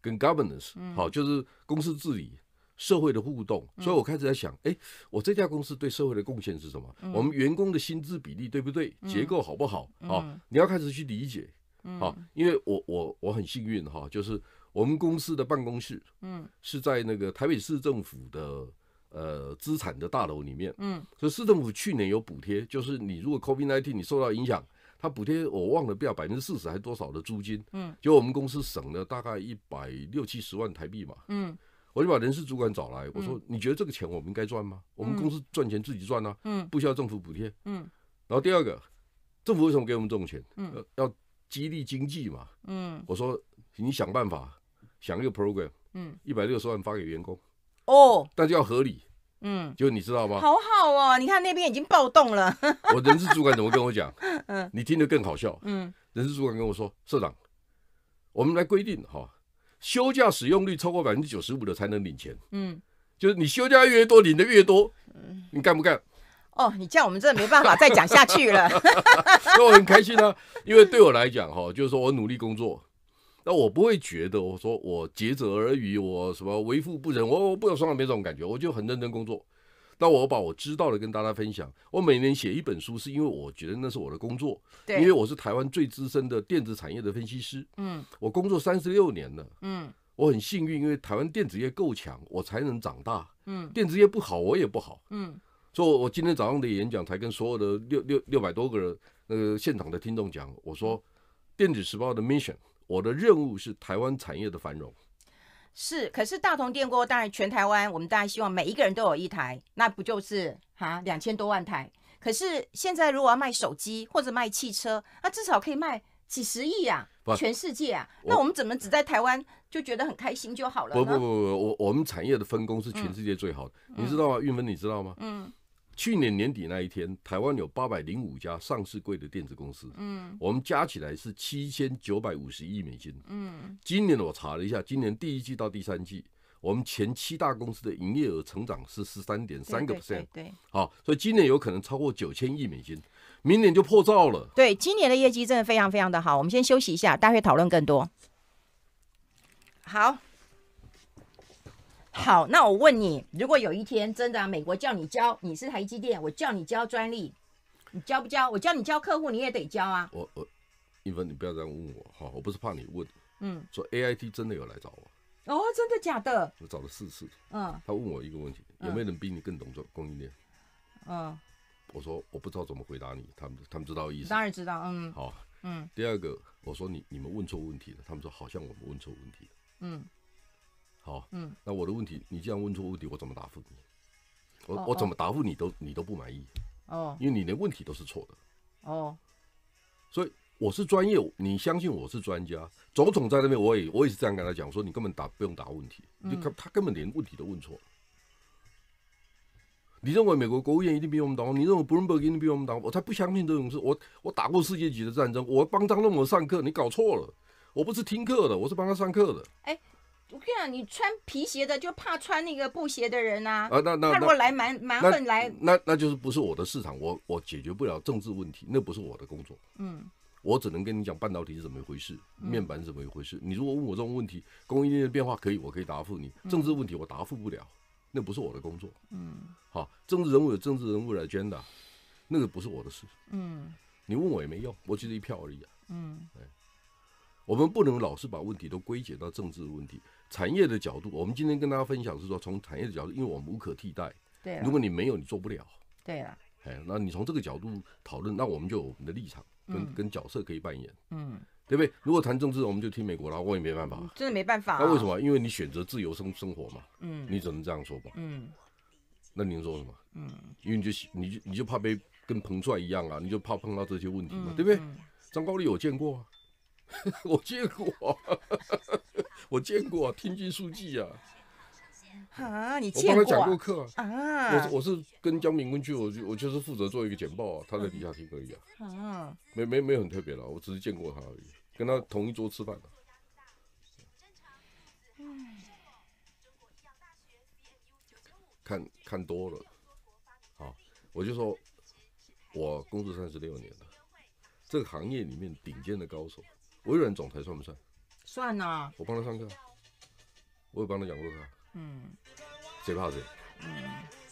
跟 Governance，好，就是公司治理、社会的互动。所以我开始在想，哎，我这家公司对社会的贡献是什么？我们员工的薪资比例对不对？结构好不好？啊，你要开始去理解。好，因为我我我很幸运哈，就是我们公司的办公室，嗯，是在那个台北市政府的呃资产的大楼里面，嗯，所以市政府去年有补贴，就是你如果 c o v i d nineteen 你受到影响，他补贴我忘了不要百分之四十还多少的租金，嗯，就我们公司省了大概一百六七十万台币嘛，嗯，我就把人事主管找来，我说你觉得这个钱我们应该赚吗？我们公司赚钱自己赚啊，嗯，不需要政府补贴，嗯，然后第二个，政府为什么给我们这种钱？嗯，要。激励经济嘛，嗯，我说你想办法想一个 program，嗯，一百六十万发给员工，哦，但就要合理，嗯，就你知道吗？好好哦，你看那边已经暴动了。我人事主管怎么跟我讲？嗯，你听得更好笑。嗯，人事主管跟我说，社长，我们来规定哈，休假使用率超过百分之九十五的才能领钱。嗯，就是你休假越多，领的越多。嗯，你干不干？哦，你这样我们真的没办法再讲下去了。那 我很开心啊，因为对我来讲，哈，就是说我努力工作，那我不会觉得我说我竭泽而渔，我什么为富不仁，我我不能说我没这种感觉，我就很认真工作。那我把我知道的跟大家分享。我每年写一本书，是因为我觉得那是我的工作，因为我是台湾最资深的电子产业的分析师，嗯，我工作三十六年了，嗯，我很幸运，因为台湾电子业够强，我才能长大，嗯，电子业不好，我也不好，嗯。做我今天早上的演讲，才跟所有的六六六百多个人那个现场的听众讲，我说《电子时报》的 mission，我的任务是台湾产业的繁荣。是，可是大同电锅当然全台湾，我们当然希望每一个人都有一台，那不就是哈两千多万台？可是现在如果要卖手机或者卖汽车，那至少可以卖几十亿啊，全世界啊。那我们怎么只在台湾就觉得很开心就好了？不不不不，我我们产业的分工是全世界最好的，你知道吗？运芬，你知道吗？嗯。去年年底那一天，台湾有八百零五家上市贵的电子公司，嗯，我们加起来是七千九百五十亿美金，嗯。今年我查了一下，今年第一季到第三季，我们前七大公司的营业额成长是十三点三个 percent，对。好，所以今年有可能超过九千亿美金，明年就破兆了。对，今年的业绩真的非常非常的好。我们先休息一下，待会讨论更多。好。好，那我问你，如果有一天真的啊、美国叫你交，你是台积电，我叫你交专利，你交不交？我叫你交客户，你也得交啊。我我，一芬，你不要这样问我哈，我不是怕你问。嗯，说 A I T 真的有来找我。哦，真的假的？我找了四次。嗯，他问我一个问题，有没有人比你更懂做供应链？嗯，我说我不知道怎么回答你。他们他们知道意思。当然知道，嗯。好，嗯。第二个，我说你你们问错问题了。他们说好像我们问错问题了。嗯。好，嗯，那我的问题，你这样问错问题，我怎么答复你？我我怎么答复你都你都不满意，哦，因为你连问题都是错的，哦，所以我是专业，你相信我是专家。总统在那边，我也我也是这样跟他讲，我说你根本答不用答问题，就他他根本连问题都问错。你认为美国国务院一定比我们懂？你认为布伦伯格一定比我们懂？我才不相信这种事。我我打过世界级的战争，我帮张润我上课，你搞错了，我不是听课的，我是帮他上课的。哎。我跟你讲，你穿皮鞋的就怕穿那个布鞋的人啊！啊，那那那，如果来蛮蛮横来，那那就是不是我的市场，我我解决不了政治问题，那不是我的工作。嗯，我只能跟你讲半导体是怎么一回事，面板是怎么一回事。你如果问我这种问题，供应链的变化可以，我可以答复你；政治问题我答复不了，那不是我的工作。嗯，好，政治人物有政治人物 n d 的，那个不是我的事。嗯，你问我也没用，我就是一票而已。嗯，哎，我们不能老是把问题都归结到政治问题。产业的角度，我们今天跟大家分享是说，从产业的角度，因为我们无可替代。对。如果你没有，你做不了。对啊。哎，那你从这个角度讨论，那我们就我们的立场跟跟角色可以扮演。嗯。对不对？如果谈政治，我们就听美国了，我也没办法。真的没办法。那为什么？因为你选择自由生生活嘛。嗯。你只能这样说吧。嗯。那您说什么？嗯。因为你就你就你就怕被跟彭帅一样啊，你就怕碰到这些问题嘛，对不对？张高丽有见过啊。我见过，我见过听君书记啊。啊，你见过我帮他讲过课啊。我我是跟江明坤去，我就我就是负责做一个简报，啊，他在底下听而已啊。没没没有很特别的，我只是见过他而已，跟他同一桌吃饭。的、看看多了，好，我就说我工作三十六年了，这个行业里面顶尖的高手。微软总裁算不算？算呐！我帮他上课，我也帮他养过他。嗯，这怕谁？嗯。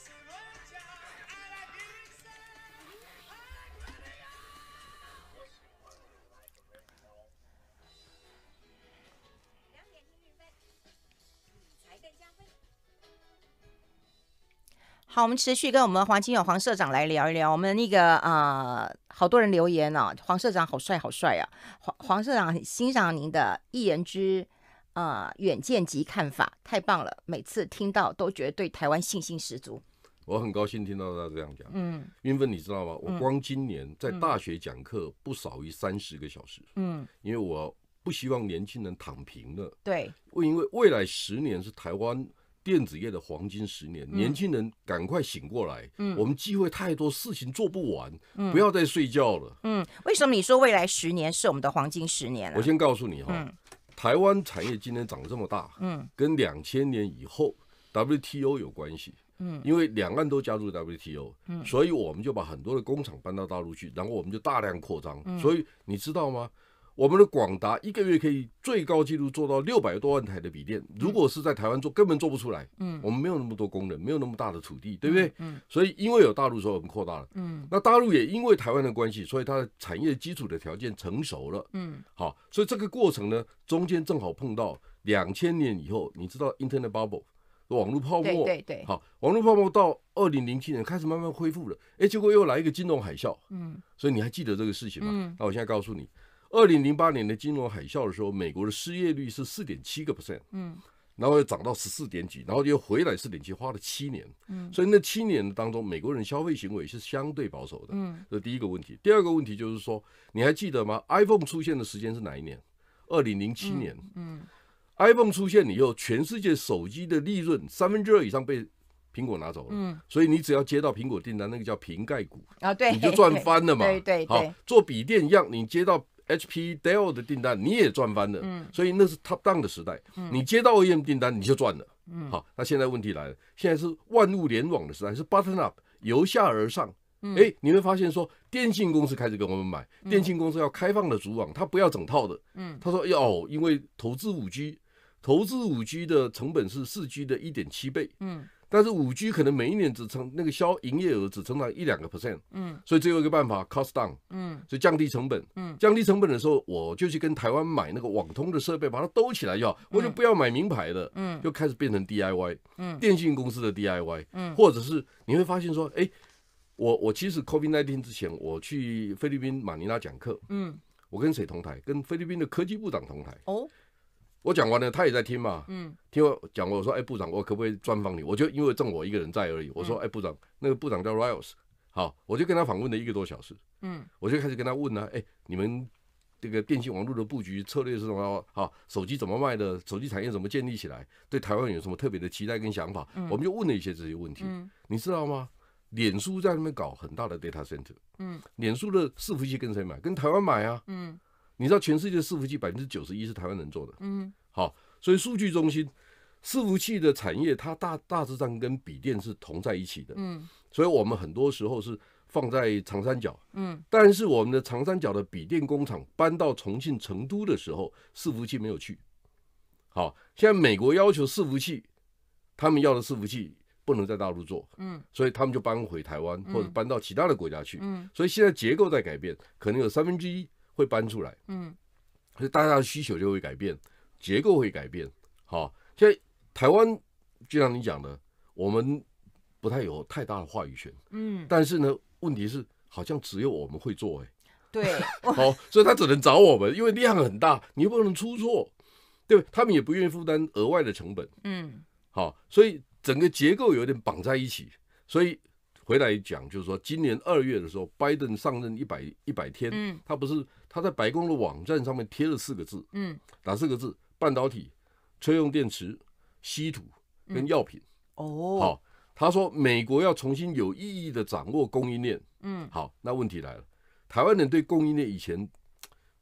好，我们持续跟我们黄金勇黄社长来聊一聊。我们那个啊，好多人留言呢，黄社长好帅，好帅啊！黄黄社长欣赏您的一言之啊远见及看法，太棒了！每次听到都觉得对台湾信心十足。我很高兴听到他这样讲，嗯。云芬，你知道吗？我光今年在大学讲课不少于三十个小时，嗯，因为我不希望年轻人躺平了。对。因为未来十年是台湾。电子业的黄金十年，年轻人赶快醒过来！嗯，我们机会太多，事情做不完，不要再睡觉了。嗯，为什么你说未来十年是我们的黄金十年我先告诉你哈，台湾产业今年涨这么大，嗯，跟两千年以后 WTO 有关系。嗯，因为两岸都加入 WTO，所以我们就把很多的工厂搬到大陆去，然后我们就大量扩张。所以你知道吗？我们的广达一个月可以最高纪录做到六百多万台的笔电，如果是在台湾做，根本做不出来。嗯，我们没有那么多工人，没有那么大的土地，对不对？嗯。所以因为有大陆，所以我们扩大了。嗯。那大陆也因为台湾的关系，所以它的产业基础的条件成熟了。嗯。好，所以这个过程呢，中间正好碰到两千年以后，你知道 Internet Bubble 网络泡沫，对对。好，网络泡沫到二零零七年开始慢慢恢复了。哎，结果又来一个金融海啸。嗯。所以你还记得这个事情吗？嗯。那我现在告诉你。二零零八年的金融海啸的时候，美国的失业率是四点七个 percent，嗯，然后又涨到十四点几，然后又回来四点七，花了七年。嗯，所以那七年当中，美国人消费行为是相对保守的。嗯，这第一个问题。第二个问题就是说，你还记得吗？iPhone 出现的时间是哪一年？二零零七年。嗯，iPhone 出现以后，全世界手机的利润三分之二以上被苹果拿走了。嗯，所以你只要接到苹果订单，那个叫瓶盖股啊，对，你就赚翻了嘛。对对，好，做笔电一样，你接到。H.P.、Dell 的订单你也赚翻了，嗯，所以那是 Top Down 的时代，你接到 OEM 订单你就赚了，嗯，好，那现在问题来了，现在是万物联网的时代，是 Button Up 由下而上，嗯，哎，你会发现说，电信公司开始跟我们买，电信公司要开放的主网，他不要整套的，嗯，他说要，因为投资 5G，投资 5G 的成本是 4G 的1.7倍，嗯。但是五 G 可能每一年只成那个销营业额只成长一两个 percent，嗯，所以只有一个办法 cost down，嗯，所以降低成本，嗯，降低成本的时候，我就去跟台湾买那个网通的设备，把它兜起来要，我就不要买名牌的，嗯，就开始变成 DIY，嗯，电信公司的 DIY，嗯，或者是你会发现说，哎，我我其实 COVID nineteen 之前我去菲律宾马尼拉讲课，嗯，我跟谁同台？跟菲律宾的科技部长同台哦。我讲完了，他也在听嘛。嗯，听我讲，我说，哎，部长，我可不可以专访你？我就因为正我一个人在而已。我说，哎，部长，那个部长叫 r i e s 好，我就跟他访问了一个多小时。嗯，我就开始跟他问呢，哎，你们这个电信网络的布局策略是什么？好，手机怎么卖的？手机产业怎么建立起来？对台湾有什么特别的期待跟想法？我们就问了一些这些问题。你知道吗？脸书在那边搞很大的 data center。嗯，脸书的伺服器跟谁买？跟台湾买啊。嗯。你知道全世界伺服器百分之九十一是台湾能做的，嗯，好，所以数据中心伺服器的产业，它大大致上跟笔电是同在一起的，嗯，所以我们很多时候是放在长三角，嗯，但是我们的长三角的笔电工厂搬到重庆、成都的时候，伺服器没有去，好，现在美国要求伺服器，他们要的伺服器不能在大陆做，嗯，所以他们就搬回台湾或者搬到其他的国家去，嗯，所以现在结构在改变，可能有三分之一。会搬出来，嗯，所以大家的需求就会改变，结构会改变，好。现在台湾就像你讲的，我们不太有太大的话语权，嗯。但是呢，问题是好像只有我们会做，哎，对，好，所以他只能找我们，因为量很大，你又不能出错，对他们也不愿意负担额外的成本，嗯，好，所以整个结构有点绑在一起。所以回来讲，就是说，今年二月的时候，拜登上任一百一百天，嗯，他不是。他在白宫的网站上面贴了四个字，嗯，打四个字：半导体、车用电池、稀土跟药品。哦，好，他说美国要重新有意义的掌握供应链。嗯，好，那问题来了，台湾人对供应链以前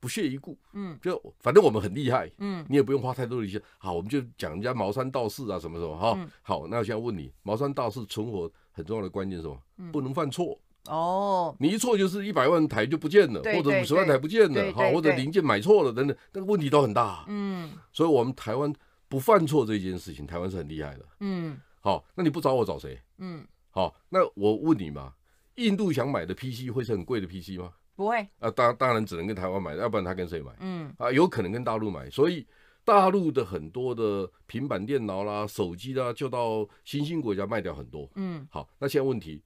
不屑一顾，嗯，就反正我们很厉害，嗯，你也不用花太多力钱，好，我们就讲人家茅山道四啊什么什么哈。好，那我现在问你，茅山道四存活很重要的关键是什么？不能犯错。哦，你一错就是一百万台就不见了，或者五十万台不见了，哈，或者零件买错了等等，那个问题都很大。嗯，所以，我们台湾不犯错这件事情，台湾是很厉害的。嗯，好，那你不找我找谁？嗯，好，那我问你嘛，印度想买的 PC 会是很贵的 PC 吗？不会。啊，当当然只能跟台湾买，要不然他跟谁买？嗯，啊，有可能跟大陆买，所以大陆的很多的平板电脑啦、手机啦，就到新兴国家卖掉很多。嗯，好，那现在问题。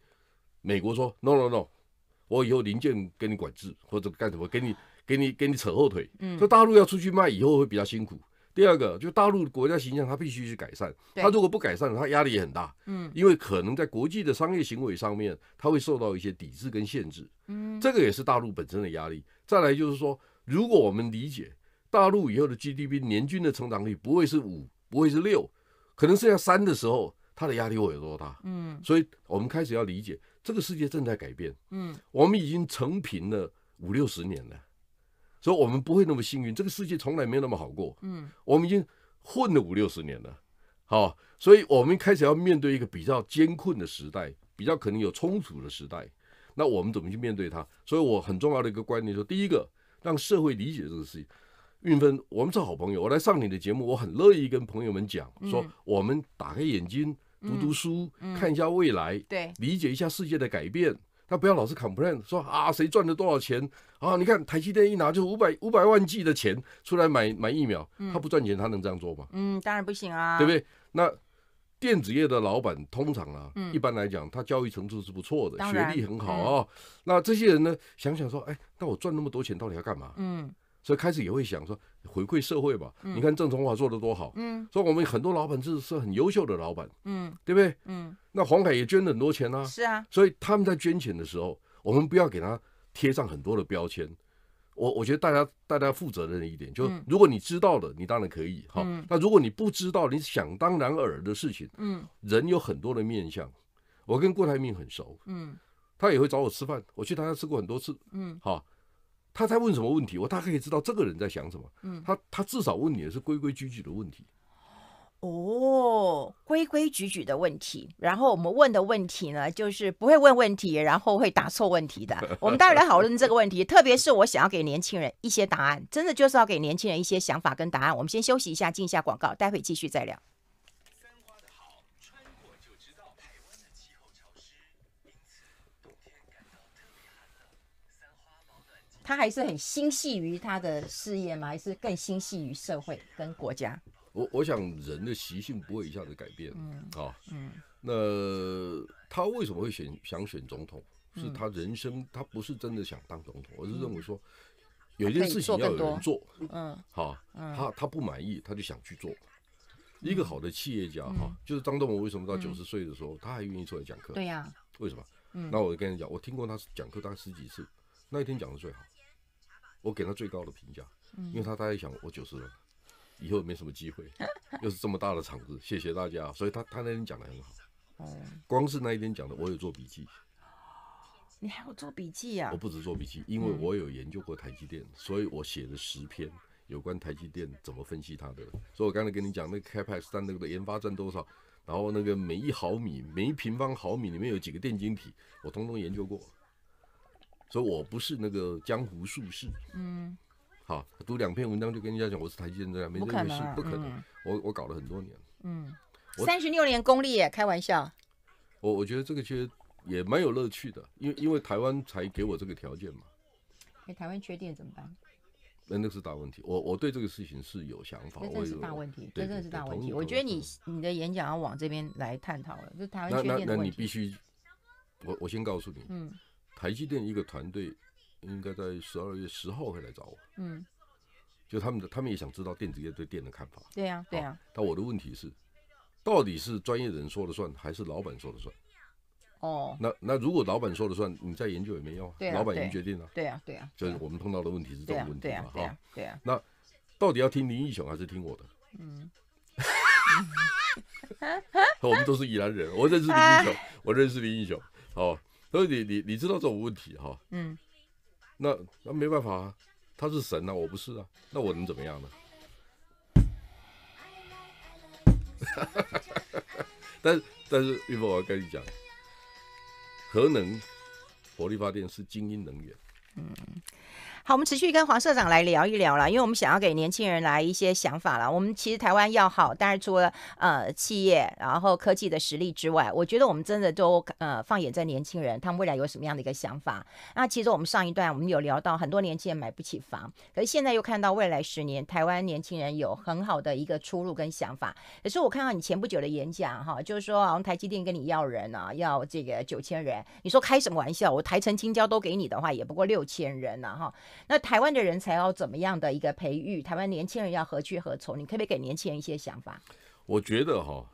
美国说 No No No，我以后零件给你管制或者干什么，给你给你给你扯后腿。嗯，这大陆要出去卖，以后会比较辛苦。第二个，就大陆国家形象，它必须去改善。它如果不改善，它压力也很大。嗯。因为可能在国际的商业行为上面，它会受到一些抵制跟限制。嗯。这个也是大陆本身的压力。再来就是说，如果我们理解大陆以后的 GDP 年均的成长率不会是五，不会是六，可能剩下三的时候，它的压力会有多大？嗯。所以我们开始要理解。这个世界正在改变，嗯，我们已经成平了五六十年了，所以我们不会那么幸运。这个世界从来没有那么好过，嗯，我们已经混了五六十年了，好，所以我们开始要面对一个比较艰困的时代，比较可能有冲突的时代。那我们怎么去面对它？所以，我很重要的一个观念说：，第一个，让社会理解这个事情。运分，我们是好朋友，我来上你的节目，我很乐意跟朋友们讲，说我们打开眼睛。读读书，看一下未来，对，理解一下世界的改变。那不要老是 m p l a i n 说啊，谁赚了多少钱啊？你看台积电一拿就五百五百万计的钱出来买买疫苗，他不赚钱他能这样做吗？嗯，当然不行啊，对不对？那电子业的老板通常啊，一般来讲他教育程度是不错的，学历很好啊。那这些人呢，想想说，哎，那我赚那么多钱到底要干嘛？嗯。所以开始也会想说回馈社会吧，你看郑崇华做的多好，嗯，所以我们很多老板是是很优秀的老板，嗯，对不对，嗯，那黄凯也捐了很多钱啊，是啊，所以他们在捐钱的时候，我们不要给他贴上很多的标签，我我觉得大家大家负责任一点，就如果你知道的，你当然可以哈，那如果你不知道，你想当然耳的事情，嗯，人有很多的面相，我跟郭台铭很熟，嗯，他也会找我吃饭，我去他家吃过很多次，嗯，好。他在问什么问题？我大概可以知道这个人在想什么。嗯，他他至少问你的是规规矩矩的问题。哦，规规矩矩的问题。然后我们问的问题呢，就是不会问问题，然后会打错问题的。我们待会来讨论这个问题。特别是我想要给年轻人一些答案，真的就是要给年轻人一些想法跟答案。我们先休息一下，进一下广告，待会继续再聊。他还是很心系于他的事业吗？还是更心系于社会跟国家？我我想人的习性不会一下子改变，嗯，啊，嗯。那他为什么会选想选总统？是他人生他不是真的想当总统，而是认为说有一件事情要有人做，嗯，好，他他不满意，他就想去做。一个好的企业家哈，就是张栋文，为什么到九十岁的时候他还愿意出来讲课？对呀，为什么？那我跟你讲，我听过他讲课大概十几次，那一天讲的最好。我给他最高的评价，因为他大概想我九十了，以后没什么机会，又是这么大的场子，谢谢大家。所以他他那天讲的很好，哦，光是那一天讲的，我有做笔记。你还有做笔记呀？我不止做笔记，因为我有研究过台积电，所以我写了十篇有关台积电怎么分析它的。所以我刚才跟你讲，那开帕斯占那个研发占多少，然后那个每一毫米、每一平方毫米里面有几个电晶体，我通通研究过。所以我不是那个江湖术士，嗯，好，读两篇文章就跟人家讲我是台积电这样，不可能，不可能，我我搞了很多年，嗯，三十六年功力开玩笑。我我觉得这个其实也蛮有乐趣的，因为因为台湾才给我这个条件嘛。那台湾缺电怎么办？那那是大问题，我我对这个事情是有想法。这是大问题，真的是大问题。我觉得你你的演讲要往这边来探讨了，就台湾缺电问题。那那那你必须，我我先告诉你，嗯。台积电一个团队应该在十二月十号会来找我，嗯，就他们的，他们也想知道电子业对电的看法。对呀，对呀。但我的问题是，到底是专业人说了算，还是老板说了算？哦。那那如果老板说了算，你再研究也没用，老板已经决定了。对呀，对呀。就是我们碰到的问题是这种问题嘛，哈。对呀。那到底要听林英雄还是听我的？嗯。我们都是宜兰人，我认识林英雄，我认识林英雄，好。所以你你你知道这种问题哈，嗯，那那没办法啊，他是神啊，我不是啊，那我能怎么样呢？但是但是玉峰我要跟你讲，核能火力发电是精英能源。嗯。好，我们持续跟黄社长来聊一聊了，因为我们想要给年轻人来一些想法了。我们其实台湾要好，当然除了呃企业，然后科技的实力之外，我觉得我们真的都呃放眼在年轻人，他们未来有什么样的一个想法？那其实我们上一段我们有聊到，很多年轻人买不起房，可是现在又看到未来十年台湾年轻人有很好的一个出路跟想法。可是我看到你前不久的演讲哈，就是说啊，台积电跟你要人啊，要这个九千人，你说开什么玩笑？我台城青椒都给你的话，也不过六千人呐哈。那台湾的人才要怎么样的一个培育？台湾年轻人要何去何从？你可不可以给年轻人一些想法？我觉得哈，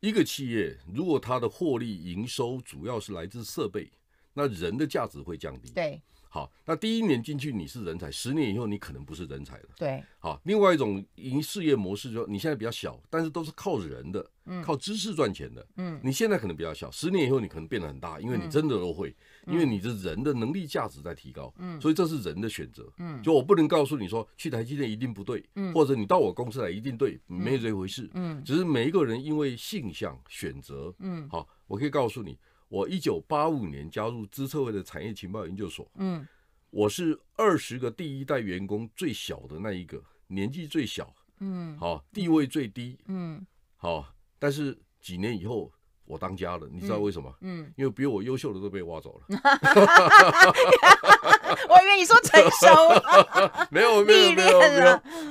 一个企业如果它的获利营收主要是来自设备，那人的价值会降低。对。好，那第一年进去你是人才，十年以后你可能不是人才了。对，好，另外一种营事业模式就是，你现在比较小，但是都是靠人的，靠知识赚钱的。嗯，你现在可能比较小，十年以后你可能变得很大，因为你真的都会，因为你的人的能力价值在提高。嗯，所以这是人的选择。嗯，就我不能告诉你说去台积电一定不对，或者你到我公司来一定对，没有这回事。嗯，只是每一个人因为性向选择。嗯，好，我可以告诉你。我一九八五年加入资策会的产业情报研究所，嗯，我是二十个第一代员工最小的那一个，年纪最小，嗯，好，地位最低，嗯，好，但是几年以后我当家了，你知道为什么？嗯，因为比我优秀的都被挖走了。我以为你说成熟 了，没有没有没有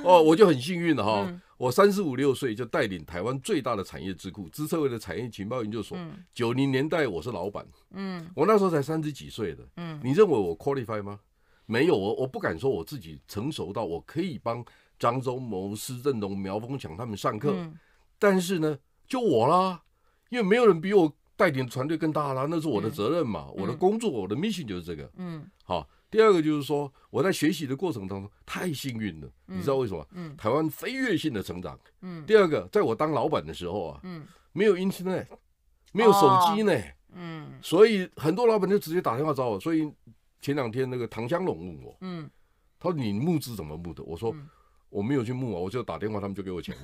哦，我就很幸运了哈。我三十五六岁就带领台湾最大的产业智库——资策会的产业情报研究所。九零年代我是老板，嗯，我那时候才三十几岁的，嗯。你认为我 qualify 吗？没有，我我不敢说我自己成熟到我可以帮漳州、谋、思正、农苗峰强他们上课。但是呢，就我啦，因为没有人比我带领团队更大啦，那是我的责任嘛，我的工作，我的 mission 就是这个，嗯，好。第二个就是说，我在学习的过程当中太幸运了，你知道为什么？台湾飞跃性的成长。第二个，在我当老板的时候啊，没有 internet，没有手机呢，所以很多老板就直接打电话找我。所以前两天那个唐香龙问我，他说你募资怎么募的？我说我没有去募啊，我就打电话，他们就给我钱，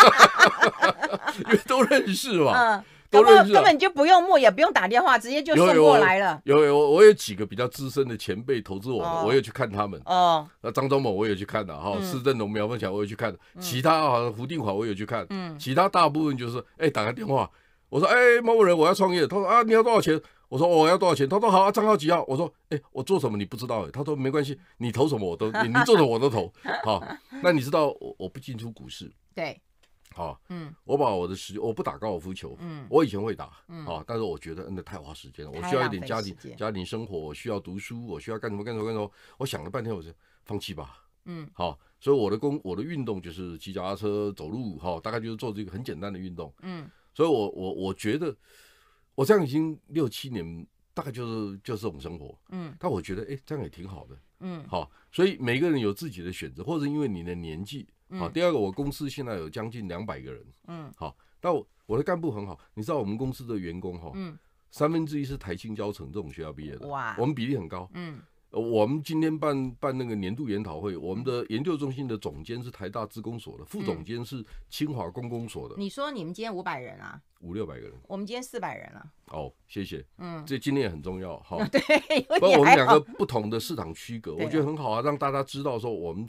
因为都认识嘛。根根本就不用募，也不用打电话，直接就送过来了。有有，我我有几个比较资深的前辈投资我，的我也去看他们。哦，那张忠谋我也去看了哈，市政农苗分享我也去看其他好像胡定华我也去看。嗯，其他大部分就是哎打个电话，我说哎某某人我要创业，他说啊你要多少钱？我说我要多少钱？他说好账号几号？我说哎我做什么你不知道哎？他说没关系，你投什么我都，你你做什么我都投。好，那你知道我我不进出股市？对。好，嗯，我把我的时，间，我不打高尔夫球，嗯，我以前会打，嗯，啊，但是我觉得，那太花时间了，我需要一点家庭家庭生活，我需要读书，我需要干什么干什么干什么，我想了半天，我就放弃吧，嗯，好，所以我的工，我的运动就是骑脚踏车走路，哈，大概就是做这个很简单的运动，嗯，所以，我我我觉得，我这样已经六七年，大概就是就是这种生活，嗯，但我觉得，哎，这样也挺好的，嗯，好，所以每个人有自己的选择，或者因为你的年纪。好，第二个，我公司现在有将近两百个人，嗯，好，但我我的干部很好，你知道我们公司的员工哈，嗯，三分之一是台青交城这种学校毕业的，哇，我们比例很高，嗯，呃，我们今天办办那个年度研讨会，我们的研究中心的总监是台大职工所的，副总监是清华公工所的。你说你们今天五百人啊？五六百个人，我们今天四百人了。哦，谢谢，嗯，这今天很重要，好，对，不，我们两个不同的市场区隔，我觉得很好啊，让大家知道说我们。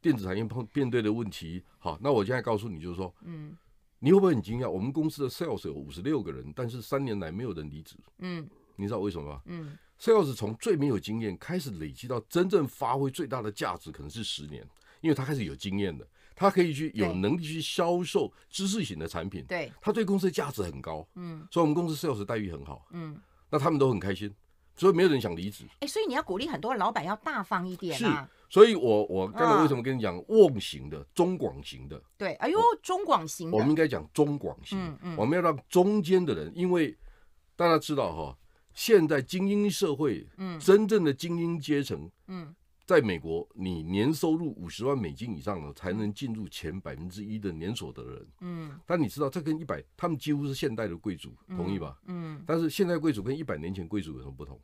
电子产业碰面对的问题，好，那我现在告诉你，就是说，嗯，你会不会很惊讶？我们公司的 sales 有五十六个人，但是三年来没有人离职，嗯，你知道为什么吗？嗯，sales 从最没有经验开始，累积到真正发挥最大的价值，可能是十年，因为他开始有经验的，他可以去有能力去销售知识型的产品，对，他对公司的价值很高，嗯，所以我们公司 sales 待遇很好，嗯，那他们都很开心。所以没有人想离职。哎，所以你要鼓励很多老板要大方一点是，所以我我刚才为什么跟你讲旺型的、中广型的？对，哎呦，中广型。我们应该讲中广型。嗯嗯，我们要让中间的人，因为大家知道哈，现在精英社会，嗯，真正的精英阶层，嗯。在美国，你年收入五十万美金以上的才能进入前百分之一的年所得人。嗯，但你知道，这跟一百他们几乎是现代的贵族，同意吧？嗯。但是现代贵族跟一百年前贵族有什么不同？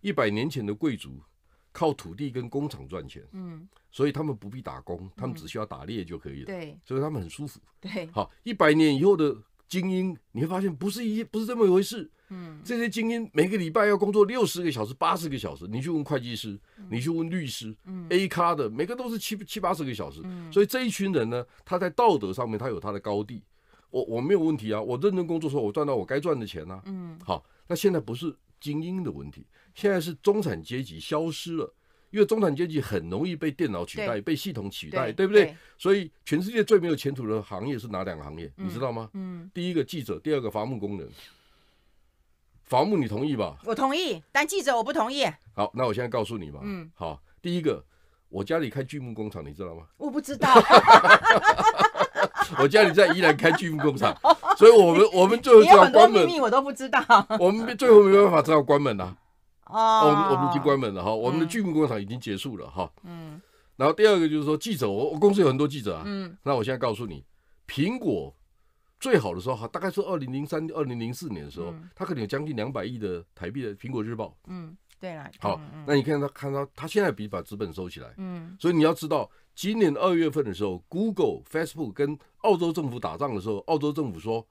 一百年前的贵族靠土地跟工厂赚钱，嗯，所以他们不必打工，他们只需要打猎就可以了。对。所以他们很舒服。对。好，一百年以后的。精英你会发现不是一不是这么一回事，嗯，这些精英每个礼拜要工作六十个小时、八十个小时，你去问会计师，你去问律师，嗯，A 咖的每个都是七七八十个小时，所以这一群人呢，他在道德上面他有他的高地，我我没有问题啊，我认真工作时候我赚到我该赚的钱呐。嗯，好，那现在不是精英的问题，现在是中产阶级消失了。因为中产阶级很容易被电脑取代，被系统取代，对不对？所以全世界最没有前途的行业是哪两个行业？你知道吗？嗯，第一个记者，第二个伐木工人。伐木你同意吧？我同意，但记者我不同意。好，那我现在告诉你吧。嗯，好，第一个，我家里开锯木工厂，你知道吗？我不知道。我家里在宜兰开锯木工厂，所以我们我们最后就要 关门。我都不知道。我们最后没办法只好关门了。哦，我们我们已经关门了哈，我们的剧目工厂已经结束了哈。嗯，然后第二个就是说记者，我我公司有很多记者啊。嗯，那我现在告诉你，苹果最好的时候哈，大概是二零零三、二零零四年的时候，它可能有将近两百亿的台币的苹果日报。嗯，对了。好，那你看他看到他现在比把资本收起来。嗯，所以你要知道，今年二月份的时候，Google、Facebook 跟澳洲政府打仗的时候，澳洲政府说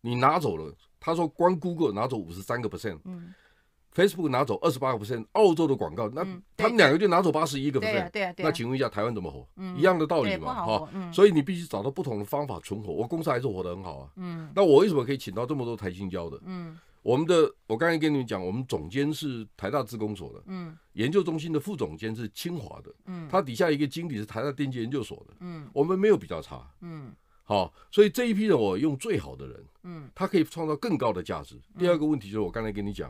你拿走了，他说光 Google 拿走五十三个 percent。嗯。Facebook 拿走二十八个 percent，澳洲的广告，那他们两个就拿走八十一个 percent。那请问一下，台湾怎么活？嗯，一样的道理嘛，哈。嗯，所以你必须找到不同的方法存活。我公司还是活得很好啊。嗯。那我为什么可以请到这么多台新交的？嗯，我们的我刚才跟你们讲，我们总监是台大职工所的。嗯。研究中心的副总监是清华的。嗯。他底下一个经理是台大电机研究所的。嗯。我们没有比较差。嗯。好，所以这一批人我用最好的人。嗯。他可以创造更高的价值。第二个问题就是我刚才跟你讲。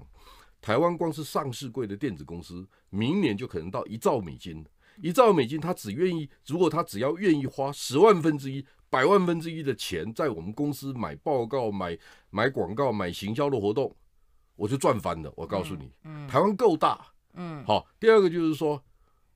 台湾光是上市贵的电子公司，明年就可能到一兆美金。一兆美金，他只愿意，如果他只要愿意花十万分之一、百万分之一的钱，在我们公司买报告、买买广告、买行销的活动，我就赚翻了。我告诉你，嗯，台湾够大，嗯，好。第二个就是说，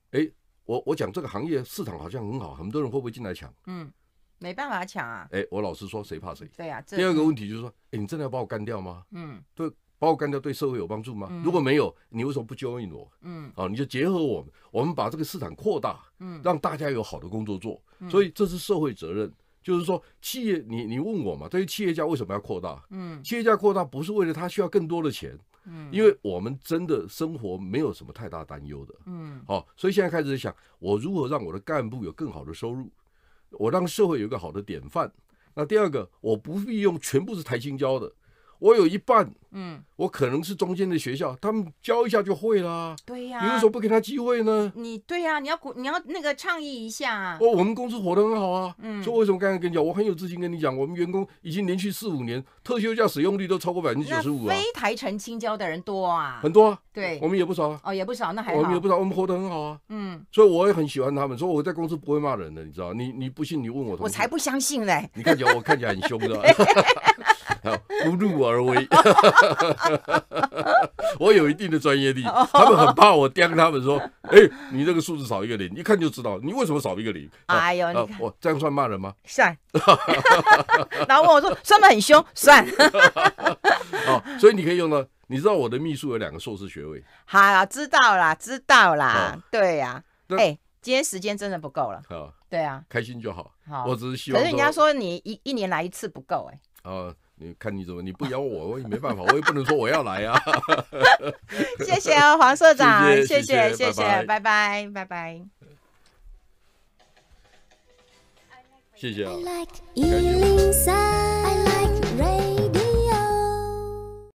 哎，我我讲这个行业市场好像很好，很多人会不会进来抢？嗯，没办法抢啊。哎，我老实说，谁怕谁？对呀。第二个问题就是说，哎，你真的要把我干掉吗？嗯，对。把我干掉对社会有帮助吗？如果没有，你为什么不 join 我？嗯，啊，你就结合我们，我们把这个市场扩大，嗯，让大家有好的工作做。所以这是社会责任，就是说企业，你你问我嘛，这些企业家为什么要扩大？嗯，企业家扩大不是为了他需要更多的钱，嗯，因为我们真的生活没有什么太大担忧的，嗯，好，所以现在开始想，我如何让我的干部有更好的收入？我让社会有一个好的典范。那第二个，我不必用全部是台青交的。我有一半，嗯，我可能是中间的学校，他们教一下就会啦。对呀，你为什么不给他机会呢？你对呀，你要你要那个倡议一下啊。哦，我们公司活得很好啊，嗯，所以为什么刚刚跟你讲，我很有自信跟你讲，我们员工已经连续四五年特休假使用率都超过百分之九十五啊。非台城青椒的人多啊？很多，啊，对，我们也不少啊。哦，也不少，那还我们也不少，我们活得很好啊，嗯，所以我也很喜欢他们。所以我在公司不会骂人的，你知道？你你不信？你问我。我才不相信嘞，你看起来我看起来很凶的。不怒而威，我有一定的专业力，他们很怕我刁。他们说：“哎，你这个数字少一个零，一看就知道你为什么少一个零。”哎呦，你我这样算骂人吗？算，然后问我说：“算的很凶，算。”哦，所以你可以用了。你知道我的秘书有两个硕士学位。好了，知道啦，知道啦，对呀。哎，今天时间真的不够了。对啊，开心就好。我只是希望。可是人家说你一一年来一次不够，哎。啊。你看你怎么，你不邀我，我也没办法，我也不能说我要来啊。谢谢黄社长，谢谢谢谢，拜拜拜拜，谢谢啊，感谢。